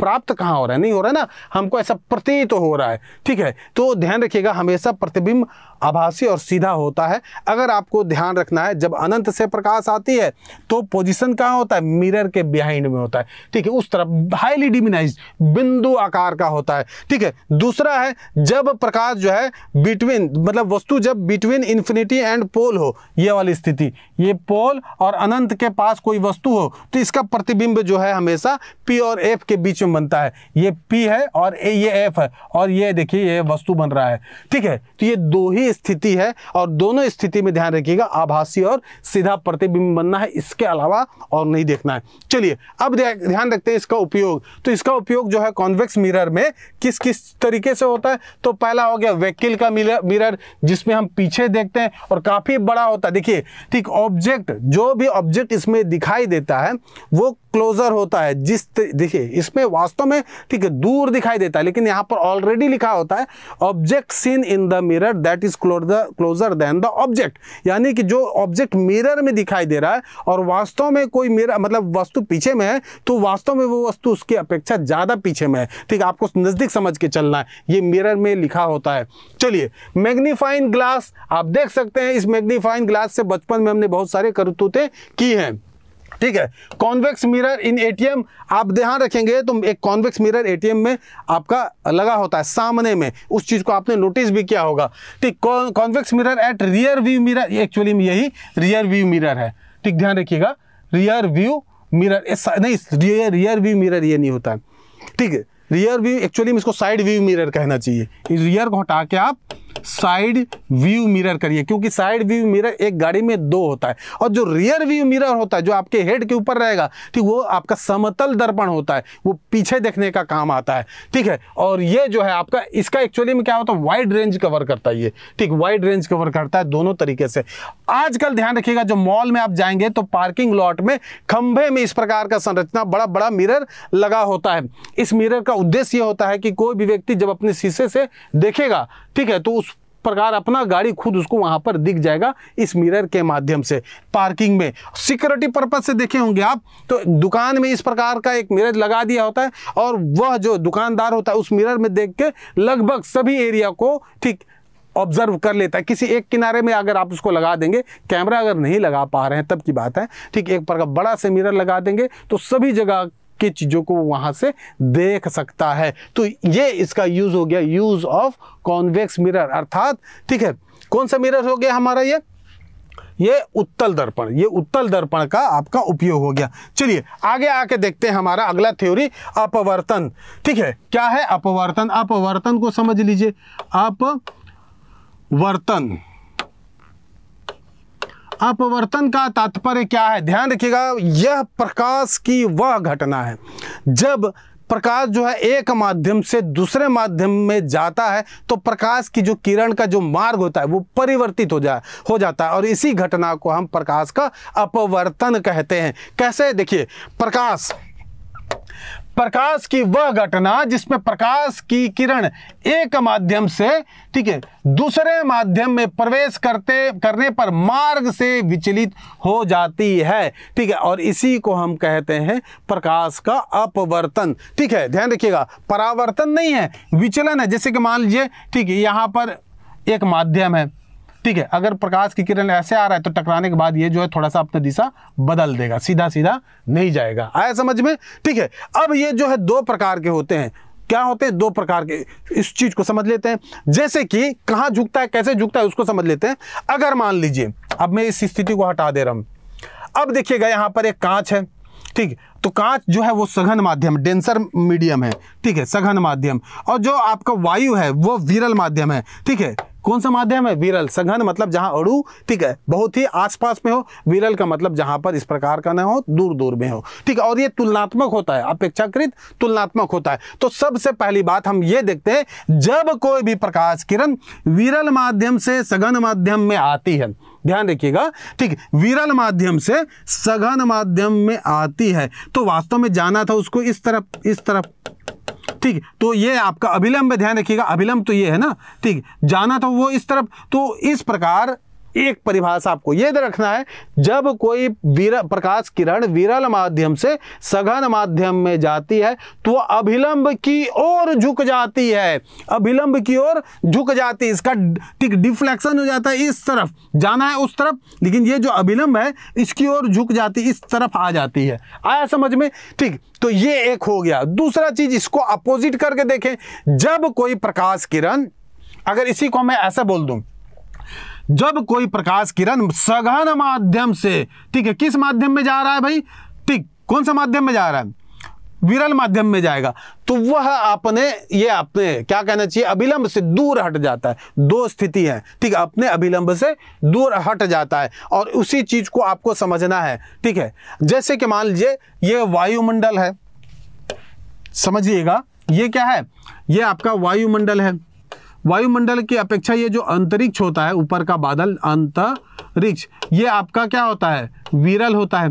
प्राप्त कहाँ हो रहा है नहीं हो रहा है ना हमको ऐसा प्रतीत तो हो रहा है ठीक है तो ध्यान रखिएगा हमेशा प्रतिबिंब आभासी और सीधा होता है अगर आपको ध्यान रखना है जब अनंत से प्रकाश आती है तो पोजीशन कहाँ होता है मिरर के बिहाइंड में होता है ठीक है उस तरफ हाईली डिमिनाइज बिंदु आकार का होता है ठीक है दूसरा है जब प्रकाश जो है बिटवीन मतलब वस्तु जब बिटवीन इन्फिनिटी एंड पोल हो ये वाली स्थिति ये पोल और अनंत के पास कोई वस्तु हो तो इसका प्रतिबिंब जो है हमेशा पी और एफ के बीच में एल्यूमिनियम बनता है ये पी है और ए ये एफ है और ये देखिए ये वस्तु बन रहा है ठीक है तो ये दो ही स्थिति है और दोनों स्थिति में ध्यान रखिएगा आभासी और सीधा प्रतिबिंब बनना है इसके अलावा और नहीं देखना है चलिए अब ध्यान रखते हैं इसका उपयोग तो इसका उपयोग जो है कॉन्वेक्स मिरर में किस किस तरीके से होता है तो पहला हो गया वेकिल का मिरर जिसमें हम पीछे देखते हैं और काफ़ी बड़ा होता है देखिए ठीक ऑब्जेक्ट जो भी ऑब्जेक्ट इसमें दिखाई देता है वो क्लोजर होता है जिस देखिए इसमें वास्तव में ठीक है दूर दिखाई देता है लेकिन यहाँ पर ऑलरेडी लिखा होता है object seen in the mirror that is closer closer than the object यानी कि जो ऑब्जेक्ट मिरर में दिखाई दे रहा है और वास्तव में कोई मिरर मतलब वस्तु पीछे में है तो वास्तव में वो वस्तु उसकी अपेक्षा ज़्यादा पीछे में है ठीक आपको नज़दीक समझ के चलना है ये मिरर में लिखा होता है चलिए मैग्नीफाइंग ग्लास आप देख सकते हैं इस मैग्नीफाइंग ग्लास से बचपन में हमने बहुत सारे करतूतें की हैं ठीक है कॉन्वेक्स मिरर इन एटीएम आप ध्यान रखेंगे तो एक कॉन्वेक्स मिरर एटीएम में आपका लगा होता है सामने में उस चीज़ को आपने नोटिस भी किया होगा ठीक convex mirror at rear view mirror actually में यही रियर व्यू मिरर है ठीक ध्यान रखिएगा रियर व्यू मिरर नहीं रियर रियर व्यू मिरर ये नहीं होता है ठीक है रियर व्यू एक्चुअली में इसको साइड व्यू मिरर कहना चाहिए रियर को हटा के आप साइड व्यू मिरर करिए क्योंकि साइड व्यू मिरर एक गाड़ी में दो होता है और जो रियर व्यू मिरर होता है जो आपके हेड के ऊपर रहेगा ठीक वो आपका समतल दर्पण होता है वो पीछे देखने का काम आता है ठीक है और ये जो है आपका इसका एक्चुअली में क्या होता है वाइड रेंज कवर करता है ये ठीक वाइड रेंज कवर करता है दोनों तरीके से आजकल ध्यान रखिएगा जो मॉल में आप जाएंगे तो पार्किंग लॉट में खंभे में इस प्रकार का संरचना बड़ा बड़ा मिरर लगा होता है इस मिरर का उद्देश्य होता है कि कोई भी व्यक्ति जब अपने शीशे से देखेगा ठीक है तो प्रकार अपना गाड़ी खुद उसको वहां पर दिख जाएगा इस मिरर के माध्यम से पार्किंग में सिक्योरिटी पर्पज से देखे होंगे आप तो दुकान में इस प्रकार का एक मिरर लगा दिया होता है और वह जो दुकानदार होता है उस मिरर में देख के लगभग सभी एरिया को ठीक ऑब्जर्व कर लेता है किसी एक किनारे में अगर आप उसको लगा देंगे कैमरा अगर नहीं लगा पा रहे हैं तब की बात है ठीक एक प्रकार बड़ा से मिरर लगा देंगे तो सभी जगह की चीज़ों को वहां से देख सकता है तो ये इसका यूज़ हो गया यूज़ ऑफ कॉन्वेक्स मिरर अर्थात ठीक है कौन सा मिरर हो गया हमारा ये ये उत्तल दर्पण ये उत्तल दर्पण का आपका उपयोग हो गया चलिए आगे आके देखते हैं हमारा अगला थ्योरी अपवर्तन ठीक है क्या है अपवर्तन अपवर्तन को समझ लीजिए अपवर्तन अपवर्तन का तात्पर्य क्या है ध्यान रखिएगा यह प्रकाश की वह घटना है जब प्रकाश जो है एक माध्यम से दूसरे माध्यम में जाता है तो प्रकाश की जो किरण का जो मार्ग होता है वो परिवर्तित हो जाए हो जाता है और इसी घटना को हम प्रकाश का अपवर्तन कहते हैं कैसे देखिए प्रकाश प्रकाश की वह घटना जिसमें प्रकाश की किरण एक माध्यम से ठीक है दूसरे माध्यम में प्रवेश करते करने पर मार्ग से विचलित हो जाती है ठीक है और इसी को हम कहते हैं प्रकाश का अपवर्तन ठीक है ध्यान रखिएगा परावर्तन नहीं है विचलन है जैसे कि मान लीजिए ठीक है यहाँ पर एक माध्यम है ठीक है अगर प्रकाश की किरण ऐसे आ रहा है तो टकराने के बाद ये जो है थोड़ा सा अपना दिशा बदल देगा सीधा सीधा नहीं जाएगा आया समझ में ठीक है अब ये जो है दो प्रकार के होते हैं क्या होते हैं दो प्रकार के इस चीज को समझ लेते हैं जैसे कि कहाँ झुकता है कैसे झुकता है उसको समझ लेते हैं अगर मान लीजिए अब मैं इस स्थिति को हटा दे रहा हूं अब देखिएगा यहां पर एक कांच है ठीक तो कांच जो है वो सघन माध्यम डेंसर मीडियम है ठीक है सघन माध्यम और जो आपका वायु है वो विरल माध्यम है ठीक है कौन सा माध्यम है विरल सघन मतलब जहां अड़ू ठीक है बहुत ही आसपास में हो विरल का मतलब जहां पर इस प्रकार का ना हो दूर दूर में हो ठीक है और ये तुलनात्मक होता है अपेक्षाकृत तुलनात्मक होता है तो सबसे पहली बात हम ये देखते हैं जब कोई भी प्रकाश किरण विरल माध्यम से सघन माध्यम में आती है ध्यान रखिएगा ठीक विरल माध्यम से सघन माध्यम में आती है तो वास्तव में जाना था उसको इस तरफ इस तरफ ठीक तो ये आपका अभिलंब ध्यान रखिएगा अभिलंब तो ये है ना ठीक जाना था वो इस तरफ तो इस प्रकार एक परिभाषा आपको यह रखना है जब कोई वीर प्रकाश किरण विरल माध्यम से सघन माध्यम में जाती है तो अभिलंब की ओर झुक जाती है अभिलंब की ओर झुक जाती है इसका ठीक डिफ्लेक्शन हो जाता है इस तरफ जाना है उस तरफ लेकिन ये जो अभिलंब है इसकी ओर झुक जाती इस तरफ आ जाती है आया समझ में ठीक तो ये एक हो गया दूसरा चीज इसको अपोजिट करके देखें जब कोई प्रकाश किरण अगर इसी को मैं ऐसा बोल दूं जब कोई प्रकाश किरण सघन माध्यम से ठीक है किस माध्यम में जा रहा है भाई ठीक कौन सा माध्यम में जा रहा है विरल माध्यम में जाएगा तो वह अपने ये अपने क्या कहना चाहिए अभिलंब से दूर हट जाता है दो स्थिति है ठीक है अपने अभिलंब से दूर हट जाता है और उसी चीज को आपको समझना है ठीक है जैसे कि मान लीजिए ये वायुमंडल है समझिएगा ये क्या है ये आपका वायुमंडल है वायुमंडल की अपेक्षा ये जो अंतरिक्ष होता है ऊपर का बादल अंतरिक्ष ये आपका क्या होता है विरल होता है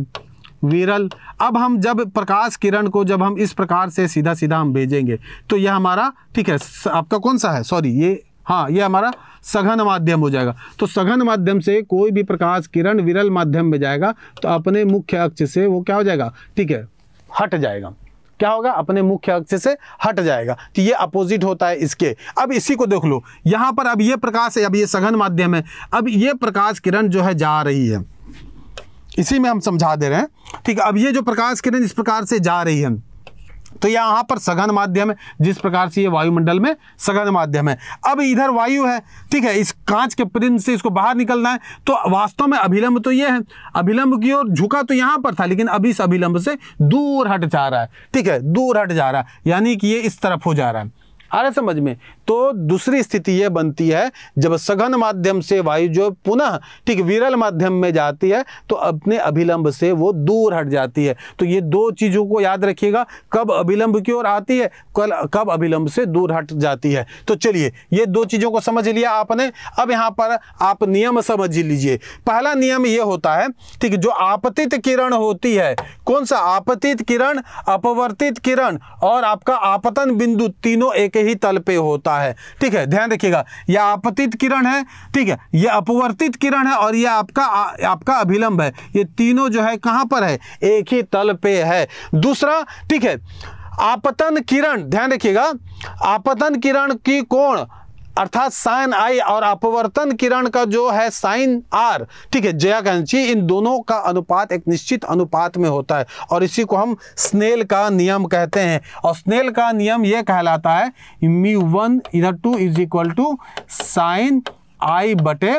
विरल अब हम जब प्रकाश किरण को जब हम इस प्रकार से सीधा सीधा हम भेजेंगे तो यह हमारा ठीक है आपका कौन सा है सॉरी ये हाँ ये हमारा सघन माध्यम हो जाएगा तो सघन माध्यम से कोई भी प्रकाश किरण विरल माध्यम में जाएगा तो अपने मुख्य अक्ष से वो क्या हो जाएगा ठीक है हट जाएगा क्या होगा अपने मुख्य अक्ष से हट जाएगा तो ये अपोजिट होता है इसके अब इसी को देख लो यहां पर अब ये प्रकाश है अब ये सघन माध्यम है अब ये प्रकाश किरण जो है जा रही है इसी में हम समझा दे रहे हैं ठीक है अब ये जो प्रकाश किरण इस प्रकार से जा रही है तो यहाँ पर सघन माध्यम है जिस प्रकार से ये वायुमंडल में सघन माध्यम है अब इधर वायु है ठीक है इस कांच के प्रिंस से इसको बाहर निकलना है तो वास्तव में अभिलंब तो ये है अभिलंब की ओर झुका तो यहां पर था लेकिन अभी इस अभिलंब से दूर हट जा रहा है ठीक है दूर हट जा रहा है यानी कि ये इस तरफ हो जा रहा है आ रहा समझ में तो दूसरी स्थिति यह बनती है जब सघन माध्यम से वायु जो पुनः ठीक विरल माध्यम में जाती है तो अपने अभिलंब से वो दूर हट जाती है तो ये दो चीज़ों को याद रखिएगा कब अभिलंब की ओर आती है कल कब अभिलंब से दूर हट जाती है तो चलिए ये दो चीज़ों को समझ लिया आपने अब यहां पर आप नियम समझ लीजिए पहला नियम यह होता है ठीक जो आपतित किरण होती है कौन सा आपतित किरण अपवर्तित किरण और आपका आपतन बिंदु तीनों एक ही तल पे होता है ठीक है ध्यान रखिएगा यह आपतित किरण है ठीक है यह अपवर्तित किरण है और यह आपका आपका अभिलंब है ये तीनों जो है कहां पर है एक ही तल पे है दूसरा ठीक है आपतन किरण ध्यान रखिएगा आपतन किरण की कोण अर्थात साइन आई और अपवर्तन किरण का जो है साइन आर ठीक है जयाकांक्षी इन दोनों का अनुपात एक निश्चित अनुपात में होता है और इसी को हम स्नेल का नियम कहते हैं और स्नेल का नियम यह कहलाता है म्यू वन इधर two is equal to sine I बटे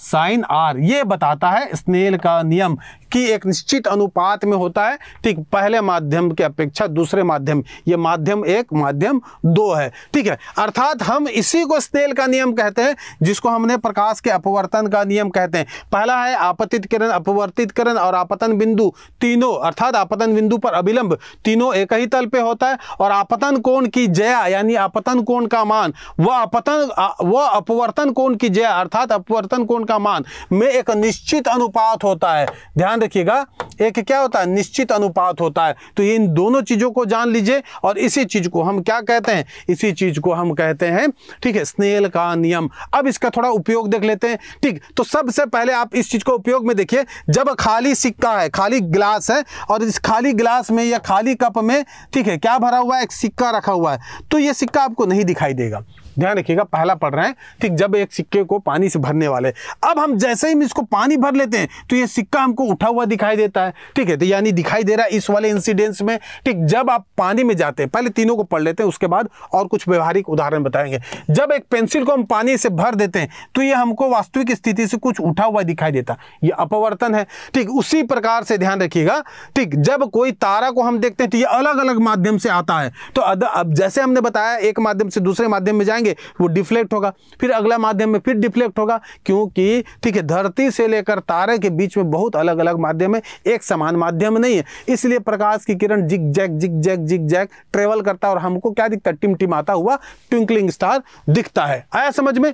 साइन आर ये बताता है स्नेल का नियम कि एक निश्चित अनुपात में होता है ठीक पहले माध्यम के अपेक्षा दूसरे माध्यम ये माध्यम एक माध्यम दो है ठीक है अर्थात हम इसी को स्नेल का नियम कहते हैं जिसको हमने प्रकाश के अपवर्तन का नियम कहते हैं पहला है आपतित किरण अपवर्तित किरण और आपतन बिंदु तीनों अर्थात आपतन बिंदु पर अभिलंब तीनों एक ही तल पे होता है और आपतन कोण की जया यानी आपतन कोण का मान वह अपतन वह अपवर्तन कोण की जया अर्थात अपवर्तन कोण न्यूट्रॉन का मान में एक निश्चित अनुपात होता है ध्यान रखिएगा एक क्या होता है निश्चित अनुपात होता है तो ये इन दोनों चीज़ों को जान लीजिए और इसी चीज़ को हम क्या कहते हैं इसी चीज़ को हम कहते हैं ठीक है स्नेल का नियम अब इसका थोड़ा उपयोग देख लेते हैं ठीक तो सबसे पहले आप इस चीज़ को उपयोग में देखिए जब खाली सिक्का है खाली ग्लास है और इस खाली ग्लास में या खाली कप में ठीक है क्या भरा हुआ है एक सिक्का रखा हुआ है तो ये सिक्का आपको नहीं दिखाई देगा ध्यान रखिएगा पहला पढ़ रहे हैं ठीक जब एक सिक्के को पानी से भरने वाले अब हम जैसे ही इसको पानी भर लेते हैं तो ये सिक्का हमको उठा हुआ दिखाई देता है ठीक है तो यानी दिखाई दे रहा है इस वाले इंसिडेंस में ठीक जब आप पानी में जाते हैं पहले तीनों को पढ़ लेते हैं उसके बाद और कुछ व्यवहारिक उदाहरण बताएंगे जब एक पेंसिल को हम पानी से भर देते हैं तो ये हमको वास्तविक स्थिति से कुछ उठा हुआ दिखाई देता है ये अपवर्तन है ठीक उसी प्रकार से ध्यान रखिएगा ठीक जब कोई तारा को हम देखते हैं तो ये अलग अलग माध्यम से आता है तो अब जैसे हमने बताया एक माध्यम से दूसरे माध्यम में जाएंगे जाएंगे वो डिफ्लेक्ट होगा फिर अगला माध्यम में फिर डिफ्लेक्ट होगा क्योंकि ठीक है धरती से लेकर तारे के बीच में बहुत अलग अलग माध्यम है एक समान माध्यम नहीं है इसलिए प्रकाश की किरण zigzag zigzag zigzag travel करता और हमको क्या दिखता है टिमटिम आता हुआ ट्विंकलिंग स्टार दिखता है आया समझ में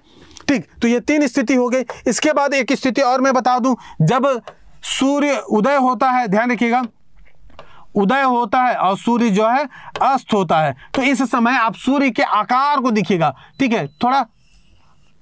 ठीक तो ये तीन स्थिति हो गई इसके बाद एक स्थिति और मैं बता दूं जब सूर्य उदय होता है ध्यान रखिएगा उदय होता है और सूर्य जो है अस्त होता है तो इस समय आप सूर्य के आकार को दिखेगा ठीक है थोड़ा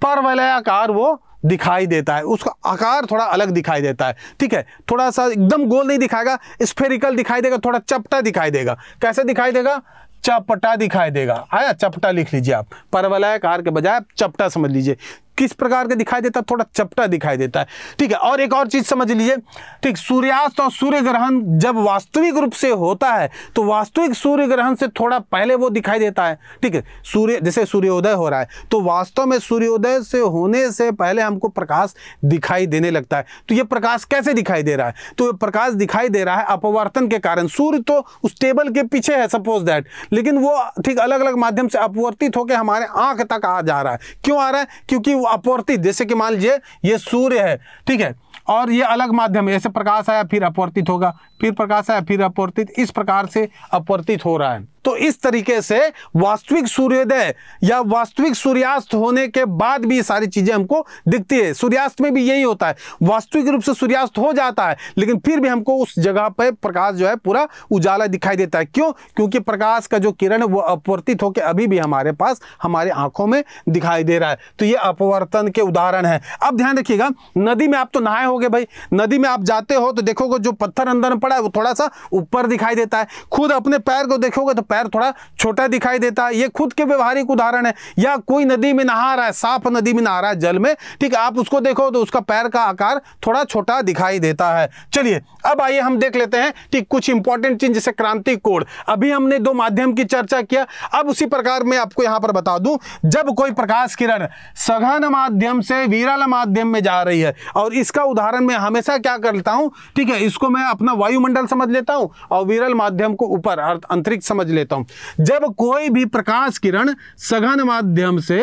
परवलय आकार वो दिखाई देता है उसका आकार थोड़ा अलग दिखाई देता है ठीक है थोड़ा सा एकदम गोल नहीं दिखाएगा स्फेरिकल दिखाई देगा थोड़ा चपटा दिखाई देगा कैसे दिखाई देगा चपटा दिखाई देगा आया हाँ चपटा लिख लीजिए आप परवलयाकार के बजाय चपटा समझ लीजिए किस प्रकार का दिखाई देता है थोड़ा चपटा दिखाई देता है ठीक है और एक और चीज़ समझ लीजिए ठीक सूर्यास्त और सूर्य ग्रहण जब वास्तविक रूप से होता है तो वास्तविक सूर्य ग्रहण से थोड़ा पहले वो दिखाई देता है ठीक है सूर्य जैसे सूर्योदय हो रहा है तो वास्तव में सूर्योदय से होने से पहले हमको प्रकाश दिखाई देने लगता है तो ये प्रकाश कैसे दिखाई दे रहा है तो प्रकाश दिखाई दे रहा है अपवर्तन के कारण सूर्य तो उस टेबल के पीछे है सपोज दैट लेकिन वो ठीक अलग अलग माध्यम से अपवर्तित होकर हमारे आंख तक आ जा रहा है क्यों आ रहा है क्योंकि अपवर्ती जैसे कि मान लीजिए ये सूर्य है ठीक है और ये अलग माध्यम है ऐसे प्रकाश आया फिर अपवर्तित होगा फिर प्रकाश आया फिर अपवर्तित इस प्रकार से अपवर्तित हो रहा है तो इस तरीके से वास्तविक सूर्योदय या वास्तविक सूर्यास्त होने के बाद भी सारी चीज़ें हमको दिखती है सूर्यास्त में भी यही होता है वास्तविक रूप से सूर्यास्त हो जाता है लेकिन फिर भी हमको उस जगह पर प्रकाश जो है पूरा उजाला दिखाई देता है क्यों क्योंकि प्रकाश का जो किरण है वो अपवर्तित होकर अभी भी हमारे पास हमारे आंखों में दिखाई दे रहा है तो ये अपवर्तन के उदाहरण है अब ध्यान रखिएगा नदी में आप तो नहाए होगे भाई नदी में आप जाते हो तो देखोगे जो पत्थर अंदर पड़ा है वो थोड़ा सा ऊपर दिखाई देता है खुद अपने पैर को देखोगे तो पैर पैर थोड़ा छोटा दिखाई देता है ये खुद के व्यवहारिक उदाहरण है या कोई नदी में नहा रहा है साफ नदी में नहा रहा है जल में ठीक आप उसको देखो तो उसका पैर का आकार थोड़ा छोटा दिखाई देता है चलिए अब आइए हम देख लेते हैं ठीक कुछ इंपॉर्टेंट चीज जैसे क्रांति कोड अभी हमने दो माध्यम की चर्चा किया अब उसी प्रकार में आपको यहां पर बता दूं जब कोई प्रकाश किरण सघन माध्यम से विरल माध्यम में जा रही है और इसका उदाहरण मैं हमेशा क्या करता हूं ठीक है इसको मैं अपना वायुमंडल समझ लेता हूं और वीरल माध्यम को ऊपर अंतरिक्ष समझ लेता लेता हूं जब कोई भी प्रकाश किरण सघन माध्यम से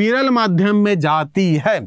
विरल माध्यम में जाती है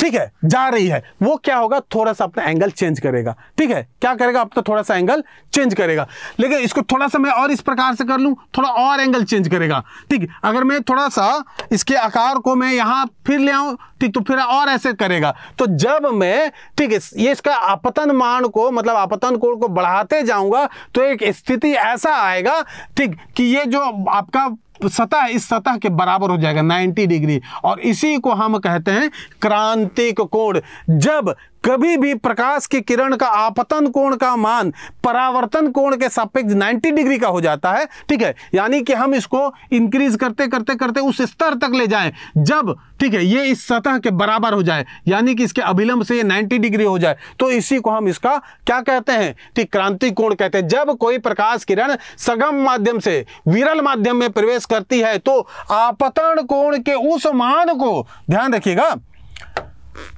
ठीक है जा रही है वो क्या होगा थोड़ा सा अपना एंगल चेंज करेगा ठीक है क्या करेगा तो थोड़ा सा एंगल चेंज करेगा लेकिन इसको थोड़ा सा मैं और इस प्रकार से कर लूँ थोड़ा और एंगल चेंज करेगा ठीक है अगर मैं थोड़ा सा इसके आकार को मैं यहाँ फिर ले आऊं ठीक तो फिर और ऐसे करेगा तो जब मैं ठीक है ये इसका आपतन मान को मतलब आपतन कोण को बढ़ाते जाऊँगा तो एक स्थिति ऐसा आएगा ठीक कि ये जो आपका सतह इस सतह के बराबर हो जाएगा 90 डिग्री और इसी को हम कहते हैं क्रांतिक कोण जब कभी भी प्रकाश की किरण का आपतन कोण का मान परावर्तन कोण के सापेक्ष 90 डिग्री का हो जाता है ठीक है यानी कि हम इसको इंक्रीज करते करते करते उस स्तर तक ले जाएं जब ठीक है ये इस सतह के बराबर हो जाए यानी कि इसके अभिलंब से ये 90 डिग्री हो जाए तो इसी को हम इसका क्या कहते हैं ठीक क्रांति कोण कहते हैं जब कोई प्रकाश किरण सगम माध्यम से विरल माध्यम में प्रवेश करती है तो आपतन कोण के उस मान को ध्यान रखिएगा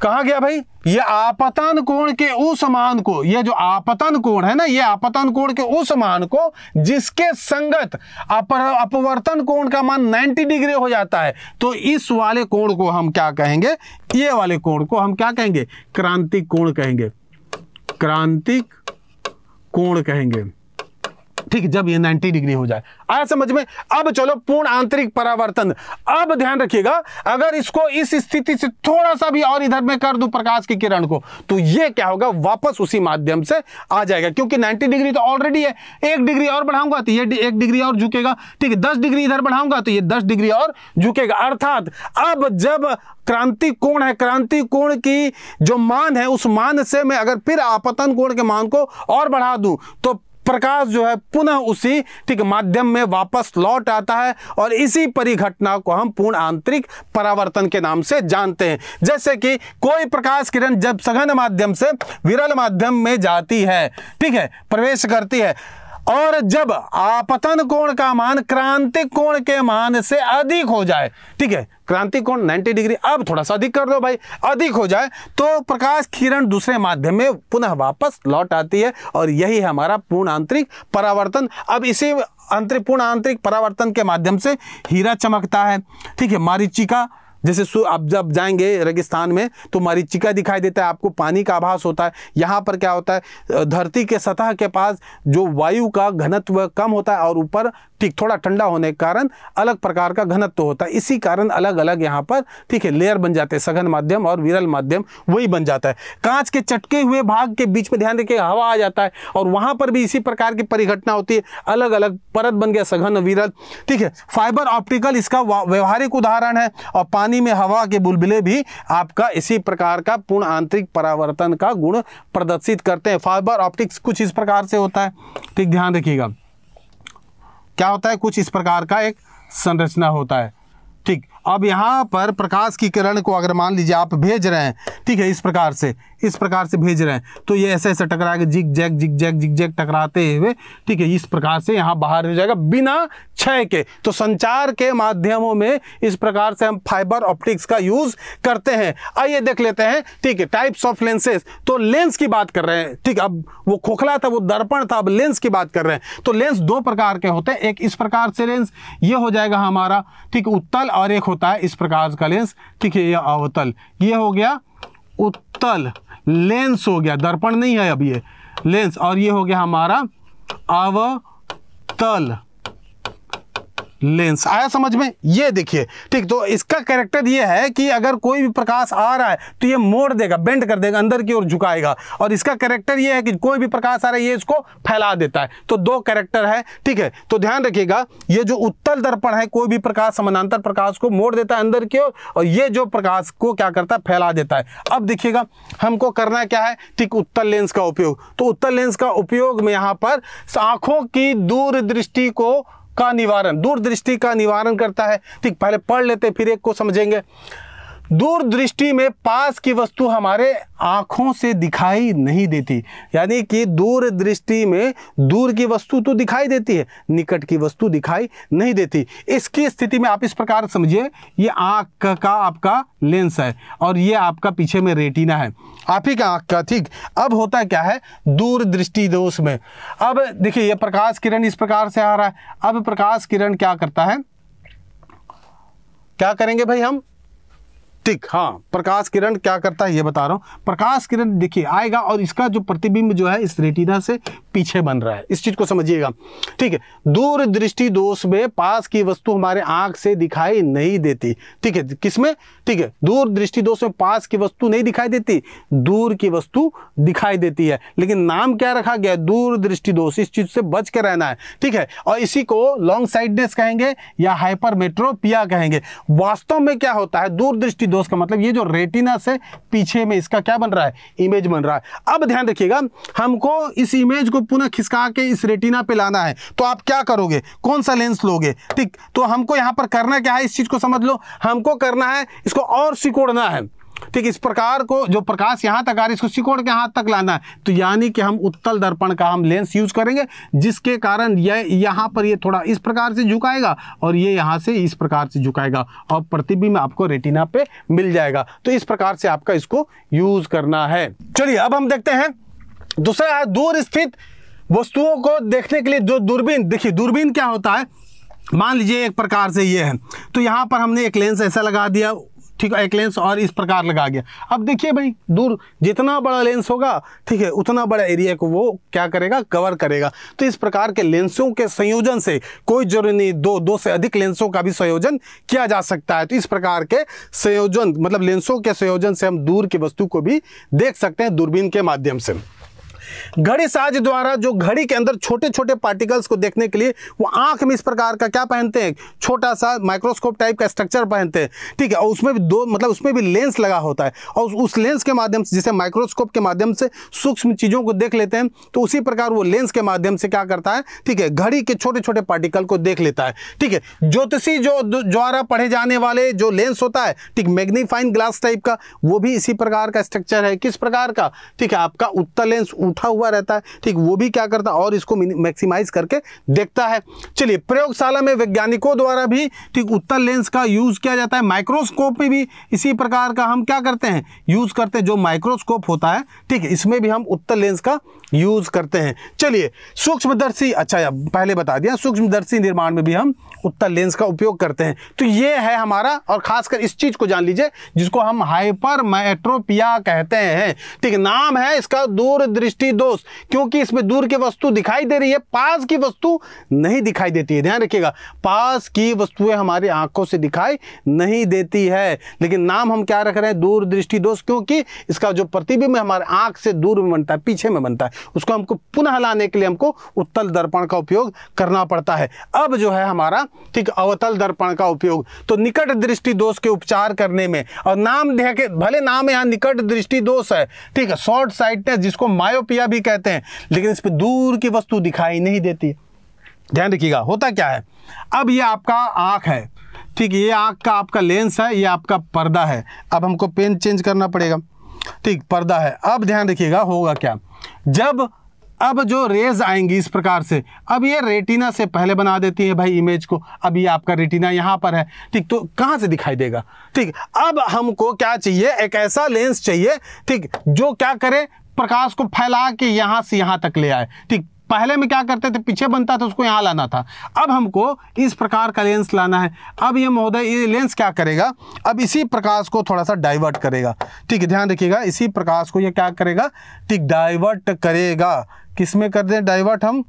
कहा गया भाई ये आपतन कोण के उस मान को ये जो आपतन कोण है ना ये आपतन कोण के उस मान को जिसके संगत अपर अपवर्तन कोण का मान 90 डिग्री हो जाता है तो इस वाले कोण को हम क्या कहेंगे ये वाले कोण को हम क्या कहेंगे क्रांतिक कोण कहेंगे क्रांतिक कोण कहेंगे ठीक जब ये 90 डिग्री हो जाए आया समझ में अब चलो पूर्ण आंतरिक परावर्तन अब ध्यान रखिएगा अगर इसको इस स्थिति से थोड़ा सा भी और इधर में कर दू प्रकाश की किरण को तो ये क्या होगा वापस उसी माध्यम से आ जाएगा क्योंकि नाइन्टी डिग्री तो ऑलरेडी है एक डिग्री और बढ़ाऊंगा तो ये एक डिग्री और झुकेगा ठीक है दस डिग्री इधर बढ़ाऊंगा तो ये दस डिग्री और झुकेगा अर्थात अब जब क्रांति कोण है क्रांति कोण की जो मान है उस मान से मैं अगर फिर आपतन कोण के मान को और बढ़ा दूं तो प्रकाश जो है पुनः उसी ठीक माध्यम में वापस लौट आता है और इसी परिघटना को हम पूर्ण आंतरिक परावर्तन के नाम से जानते हैं जैसे कि कोई प्रकाश किरण जब सघन माध्यम से विरल माध्यम में जाती है ठीक है प्रवेश करती है और जब आपतन कोण का मान क्रांति कोण के मान से अधिक हो जाए ठीक है क्रांति कोण 90 डिग्री अब थोड़ा सा अधिक कर लो भाई अधिक हो जाए तो प्रकाश किरण दूसरे माध्यम में पुनः वापस लौट आती है और यही है हमारा पूर्ण आंतरिक परावर्तन अब इसी आंतरिक पूर्ण आंतरिक परावर्तन के माध्यम से हीरा चमकता है ठीक है मारिचिका जैसे अब जब जाएंगे रेगिस्तान में तो मरीचिका दिखाई देता है आपको पानी का आभास होता है यहाँ पर क्या होता है धरती के सतह के पास जो वायु का घनत्व कम होता है और ऊपर ठीक थोड़ा ठंडा होने के कारण अलग प्रकार का घनत्व होता है इसी कारण अलग अलग यहाँ पर ठीक है लेयर बन जाते हैं सघन माध्यम और विरल माध्यम वही बन जाता है कांच के चटके हुए भाग के बीच में ध्यान रखिए हवा आ जाता है और वहाँ पर भी इसी प्रकार की परिघटना होती है अलग अलग परत बन गया सघन विरल ठीक है फाइबर ऑप्टिकल इसका व्यवहारिक उदाहरण है और पानी पानी में हवा के बुलबुले भी आपका इसी प्रकार का पूर्ण आंतरिक परावर्तन का गुण प्रदर्शित करते हैं फाइबर ऑप्टिक्स कुछ इस प्रकार से होता है ठीक ध्यान रखिएगा क्या होता है कुछ इस प्रकार का एक संरचना होता है अब यहाँ पर प्रकाश की किरण को अगर मान लीजिए आप भेज रहे हैं ठीक है इस प्रकार से इस प्रकार से भेज रहे हैं तो ये ऐसे ऐसे टकरा के zigzag zigzag zigzag टकराते हुए ठीक है इस प्रकार से यहाँ बाहर हो जाएगा बिना क्षय के तो संचार के माध्यमों में इस प्रकार से हम फाइबर ऑप्टिक्स का यूज़ करते हैं आइए देख लेते हैं ठीक है टाइप्स ऑफ लेंसेज तो लेंस की बात कर रहे हैं ठीक अब वो खोखला था वो दर्पण था अब लेंस की बात कर रहे हैं तो लेंस दो प्रकार के होते हैं एक इस प्रकार से लेंस ये हो जाएगा हमारा ठीक उत्तल और एक होता है इस प्रकार का लेंस ठीक है यह अवतल ये हो गया उत्तल लेंस हो गया दर्पण नहीं है अब ये लेंस और ये हो गया हमारा अवतल लेंस आया समझ में ये देखिए ठीक तो इसका कैरेक्टर ये है कि अगर कोई भी प्रकाश आ रहा है तो ये मोड़ देगा बेंड कर देगा अंदर की ओर झुकाएगा और इसका कैरेक्टर ये है कि कोई भी प्रकाश आ रहा है ये इसको फैला देता है तो दो कैरेक्टर है ठीक है तो ध्यान रखिएगा ये जो उत्तल दर्पण है कोई भी प्रकाश समानांतर प्रकाश को मोड़ देता है अंदर की ओर और ये जो प्रकाश को क्या करता है फैला देता है अब देखिएगा हमको करना क्या है ठीक उत्तर लेंस का उपयोग तो उत्तर लेंस का उपयोग में यहाँ पर आंखों की दूरदृष्टि को का निवारण दूरदृष्टि का निवारण करता है ठीक पहले पढ़ लेते फिर एक को समझेंगे दूरदृष्टि में पास की वस्तु हमारे आंखों से दिखाई नहीं देती यानी कि दूरदृष्टि में दूर की वस्तु तो दिखाई देती है निकट की वस्तु दिखाई नहीं देती इसकी स्थिति में आप इस प्रकार समझिए ये आंख का, का आपका लेंस है और ये आपका पीछे में रेटिना है आप ही का आंख का ठीक अब होता क्या है दूरदृष्टि दोष में अब देखिए ये प्रकाश किरण इस प्रकार से आ रहा है अब प्रकाश किरण क्या करता है क्या करेंगे भाई हम टिक हाँ प्रकाश किरण क्या करता है ये बता रहा हूँ प्रकाश किरण देखिए आएगा और इसका जो प्रतिबिंब जो है इस रेटिना से पीछे बन रहा है इस चीज़ को समझिएगा ठीक है दूर दृष्टि दोष में पास की वस्तु हमारे आंख से दिखाई नहीं देती ठीक है किसमें ठीक है दूर दृष्टि दोष में पास की वस्तु नहीं दिखाई देती दूर की वस्तु दिखाई देती है लेकिन नाम क्या रखा गया दूर दृष्टि दोष इस चीज़ से बच के रहना है ठीक है और इसी को लॉन्ग साइडनेस कहेंगे या हाइपर मेट्रोपिया कहेंगे वास्तव में क्या होता है दूर दृष्टि एपिडोस का मतलब ये जो रेटिना से पीछे में इसका क्या बन रहा है इमेज बन रहा है अब ध्यान रखिएगा हमको इस इमेज को पुनः खिसका के इस रेटिना पे लाना है तो आप क्या करोगे कौन सा लेंस लोगे ठीक तो हमको यहाँ पर करना क्या है इस चीज़ को समझ लो हमको करना है इसको और सिकोड़ना है ठीक इस प्रकार को जो प्रकाश यहां तक आ रहा है इसको सिकोड़ के हाथ तक लाना है तो यानी कि हम उत्तल दर्पण का हम लेंस यूज करेंगे जिसके कारण यह यहां पर ये थोड़ा इस प्रकार से झुकाएगा और ये यहां से इस प्रकार से झुकाएगा और प्रतिबिंब आपको रेटिना पे मिल जाएगा तो इस प्रकार से आपका इसको यूज करना है चलिए अब हम देखते हैं दूसरा है दूर स्थित वस्तुओं को देखने के लिए जो दूरबीन देखिए दूरबीन क्या होता है मान लीजिए एक प्रकार से ये है तो यहाँ पर हमने एक लेंस ऐसा लगा दिया ठीक है एक लेंस और इस प्रकार लगा गया अब देखिए भाई दूर जितना बड़ा लेंस होगा ठीक है उतना बड़ा एरिया को वो क्या करेगा कवर करेगा तो इस प्रकार के लेंसों के संयोजन से कोई जरूरी नहीं दो दो से अधिक लेंसों का भी संयोजन किया जा सकता है तो इस प्रकार के संयोजन मतलब लेंसों के संयोजन से हम दूर की वस्तु को भी देख सकते हैं दूरबीन के माध्यम से घड़ी साज द्वारा जो घड़ी के अंदर छोटे छोटे पार्टिकल्स को देखने के लिए वो आंख में इस प्रकार का क्या पहनते हैं छोटा सा माइक्रोस्कोप टाइप का स्ट्रक्चर पहनते हैं ठीक है और उसमें भी दो मतलब उसमें भी लेंस लगा होता है और उस लेंस के माध्यम से जिसे माइक्रोस्कोप के माध्यम से सूक्ष्म चीज़ों को देख लेते हैं तो उसी प्रकार वो लेंस के माध्यम से क्या करता है ठीक है घड़ी के छोटे छोटे पार्टिकल को देख लेता है ठीक है ज्योतिषी जो द्वारा पढ़े जाने वाले जो लेंस होता है ठीक मैग्नीफाइन ग्लास टाइप का वो भी इसी प्रकार का स्ट्रक्चर है किस प्रकार का ठीक है आपका उत्तर लेंस उठा रखा हुआ रहता है ठीक वो भी क्या करता है और इसको मैक्सिमाइज करके देखता है चलिए प्रयोगशाला में वैज्ञानिकों द्वारा भी ठीक उत्तर लेंस का यूज़ किया जाता है माइक्रोस्कोप में भी इसी प्रकार का हम क्या करते हैं यूज़ करते हैं जो माइक्रोस्कोप होता है ठीक है इसमें भी हम उत्तर लेंस का यूज़ करते हैं चलिए सूक्ष्मदर्शी अच्छा पहले बता दिया सूक्ष्मदर्शी निर्माण में भी हम उत्तर लेंस का उपयोग करते हैं तो ये है हमारा और खासकर इस चीज़ को जान लीजिए जिसको हम हाइपर मैट्रोपिया कहते हैं ठीक नाम है इसका दूरदृष्टि दोष क्योंकि इसमें दूर की वस्तु दिखाई दे रही है पास की वस्तु नहीं दिखाई देती है ध्यान रखिएगा पास की वस्तुएं हमारी आंखों से दिखाई नहीं देती है लेकिन नाम हम क्या रख रहे हैं दूरदृष्टि दोष क्योंकि इसका जो प्रतिबिंब हमारे आंख से दूर में बनता है पीछे में बनता है उसको हमको पुनः लाने के लिए हमको उत्तल दर्पण का उपयोग करना पड़ता है अब जो है हमारा ठीक अवतल दर्पण का उपयोग तो निकट दृष्टि दोष के उपचार करने में और नाम देखे भले नाम यहाँ निकट दृष्टि दोष है ठीक है शॉर्ट साइटनेस जिसको मायोपिया भी कहते हैं लेकिन इस पर दूर की वस्तु दिखाई नहीं देती ध्यान रखिएगा होता क्या है अब ये आपका आँख है ठीक ये आँख का आपका लेंस है ये आपका पर्दा है अब हमको पेन चेंज करना पड़ेगा ठीक पर्दा है अब ध्यान रखिएगा होगा क्या जब अब जो रेज आएंगी इस प्रकार से अब ये रेटिना से पहले बना देती है भाई इमेज को अब ये आपका रेटिना यहाँ पर है ठीक तो कहाँ से दिखाई देगा ठीक अब हमको क्या चाहिए एक ऐसा लेंस चाहिए ठीक जो क्या करे प्रकाश को फैला के यहाँ से यहाँ तक ले आए ठीक पहले में क्या करते थे पीछे बनता था उसको यहाँ लाना था अब हमको इस प्रकार का लेंस लाना है अब ये महोदय ये लेंस क्या करेगा अब इसी प्रकाश को थोड़ा सा डाइवर्ट करेगा ठीक है ध्यान रखिएगा इसी प्रकाश को ये क्या करेगा ठीक डाइवर्ट करेगा किस में कर दें डाइवर्ट हम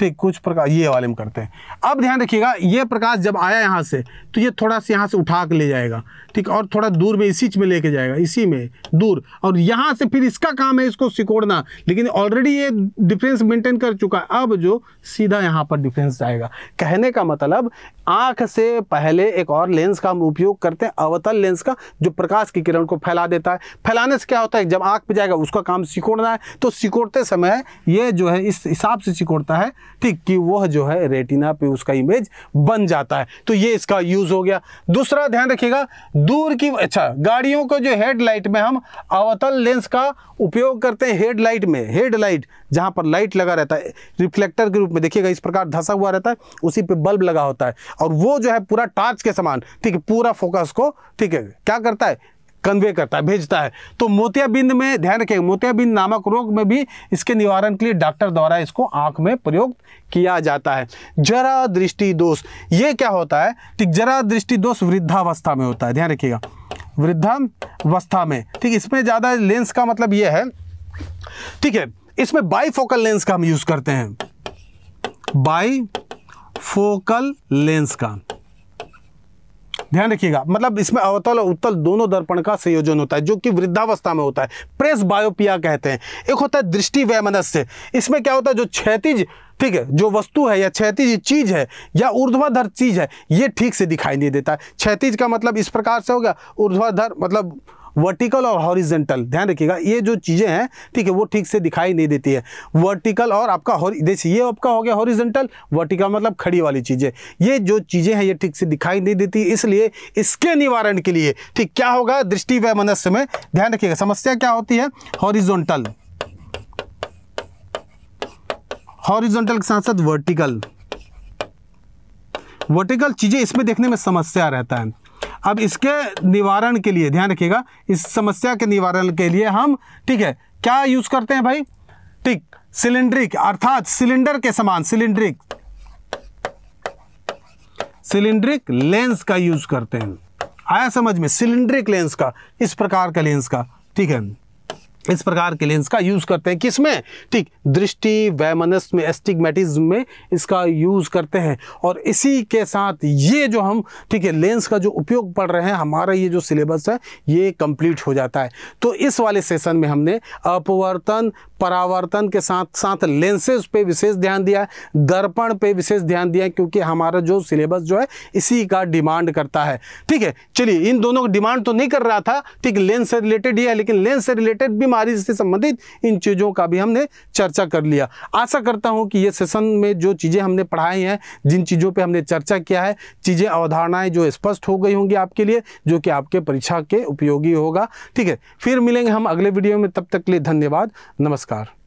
ठीक कुछ प्रकाश ये वाले में करते हैं अब ध्यान रखिएगा ये प्रकाश जब आया यहाँ से तो ये थोड़ा सा यहाँ से उठा के ले जाएगा ठीक और थोड़ा दूर में इसी में लेके जाएगा इसी में दूर और यहाँ से फिर इसका काम है इसको सिकोड़ना लेकिन ऑलरेडी ये डिफरेंस मेंटेन कर चुका है अब जो सीधा यहाँ पर डिफरेंस जाएगा कहने का मतलब आँख से पहले एक और लेंस का हम उपयोग करते हैं अवतल लेंस का जो प्रकाश की किरण को फैला देता है फैलाने से क्या होता है जब आँख पर जाएगा उसका काम सिकोड़ना है तो सिकोड़ते समय ये जो है इस हिसाब से सिकोड़ता है ठीक कि वह जो है रेटिना पे उसका इमेज बन जाता है तो ये इसका यूज़ हो गया दूसरा ध्यान रखिएगा दूर की अच्छा गाड़ियों को जो हेडलाइट में हम अवतल लेंस का उपयोग करते हैं हेडलाइट में हेडलाइट जहां पर लाइट लगा रहता है रिफ्लेक्टर के रूप में देखिएगा इस प्रकार धसा हुआ रहता है उसी पे बल्ब लगा होता है और वो जो है पूरा टार्च के समान ठीक है पूरा फोकस को ठीक है क्या करता है कन्वे करता है भेजता है तो मोतियाबिंद में ध्यान रखें मोतियाबिंद नामक रोग में भी इसके निवारण के लिए डॉक्टर द्वारा इसको आँख में प्रयोग किया जाता है जरा दृष्टि दोष ये क्या होता है कि जरा दृष्टि दोष वृद्धावस्था में होता है ध्यान रखिएगा वृद्धावस्था में ठीक इसमें ज़्यादा लेंस का मतलब ये है ठीक है इसमें बाईफोकल लेंस का हम यूज़ करते हैं बाई फोकल लेंस का ध्यान रखिएगा मतलब इसमें अवतल और उत्तल दोनों दर्पण का संयोजन होता है जो कि वृद्धावस्था में होता है प्रेस बायोपिया कहते हैं एक होता है दृष्टि वैमनस्य इसमें क्या होता है जो क्षैतिज ठीक है जो वस्तु है या क्षैतिज चीज है या ऊर्ध्वाधर चीज है ये ठीक से दिखाई नहीं देता है क्षैतिज का मतलब इस प्रकार से हो गया ऊर्ध्वाधर मतलब वर्टिकल और हॉरिजेंटल ध्यान रखिएगा ये जो चीज़ें हैं ठीक है वो ठीक से दिखाई नहीं देती है वर्टिकल और आपका देखिए ये आपका हो गया हॉरिजेंटल वर्टिकल मतलब खड़ी वाली चीज़ें ये जो चीज़ें हैं ये ठीक से दिखाई नहीं देती इसलिए इसके निवारण के लिए ठीक क्या होगा दृष्टि व मनस्य में ध्यान रखिएगा समस्या क्या होती है हॉरिजोंटल हॉरिजोंटल के साथ साथ वर्टिकल वर्टिकल चीज़ें इसमें देखने में समस्या रहता है अब इसके निवारण के लिए ध्यान रखिएगा इस समस्या के निवारण के लिए हम ठीक है क्या यूज़ करते हैं भाई ठीक सिलेंड्रिक अर्थात सिलेंडर के समान सिलेंड्रिक सिलेंड्रिक लेंस का यूज करते हैं आया समझ में सिलेंड्रिक लेंस का इस प्रकार का लेंस का ठीक है इस प्रकार के लेंस का यूज़ करते हैं किसमें ठीक दृष्टि वैमनस में एस्टिगमेटिज्म में इसका यूज़ करते हैं और इसी के साथ ये जो हम ठीक है लेंस का जो उपयोग पढ़ रहे हैं हमारा ये जो सिलेबस है ये कंप्लीट हो जाता है तो इस वाले सेशन में हमने अपवर्तन परावर्तन के साथ साथ लेंसेज पे विशेष ध्यान दिया दर्पण पे विशेष ध्यान दिया क्योंकि हमारा जो सिलेबस जो है इसी का डिमांड करता है ठीक है चलिए इन दोनों को डिमांड तो नहीं कर रहा था ठीक लेंस से रिलेटेड ही है लेकिन लेंस से रिलेटेड भी बीमारी से संबंधित इन चीज़ों का भी हमने चर्चा कर लिया आशा करता हूँ कि ये सेशन में जो चीज़ें हमने पढ़ाई हैं जिन चीज़ों पर हमने चर्चा किया है चीज़ें अवधारणाएँ जो स्पष्ट हो गई होंगी आपके लिए जो कि आपके परीक्षा के उपयोगी होगा ठीक है फिर मिलेंगे हम अगले वीडियो में तब तक के लिए धन्यवाद नमस्कार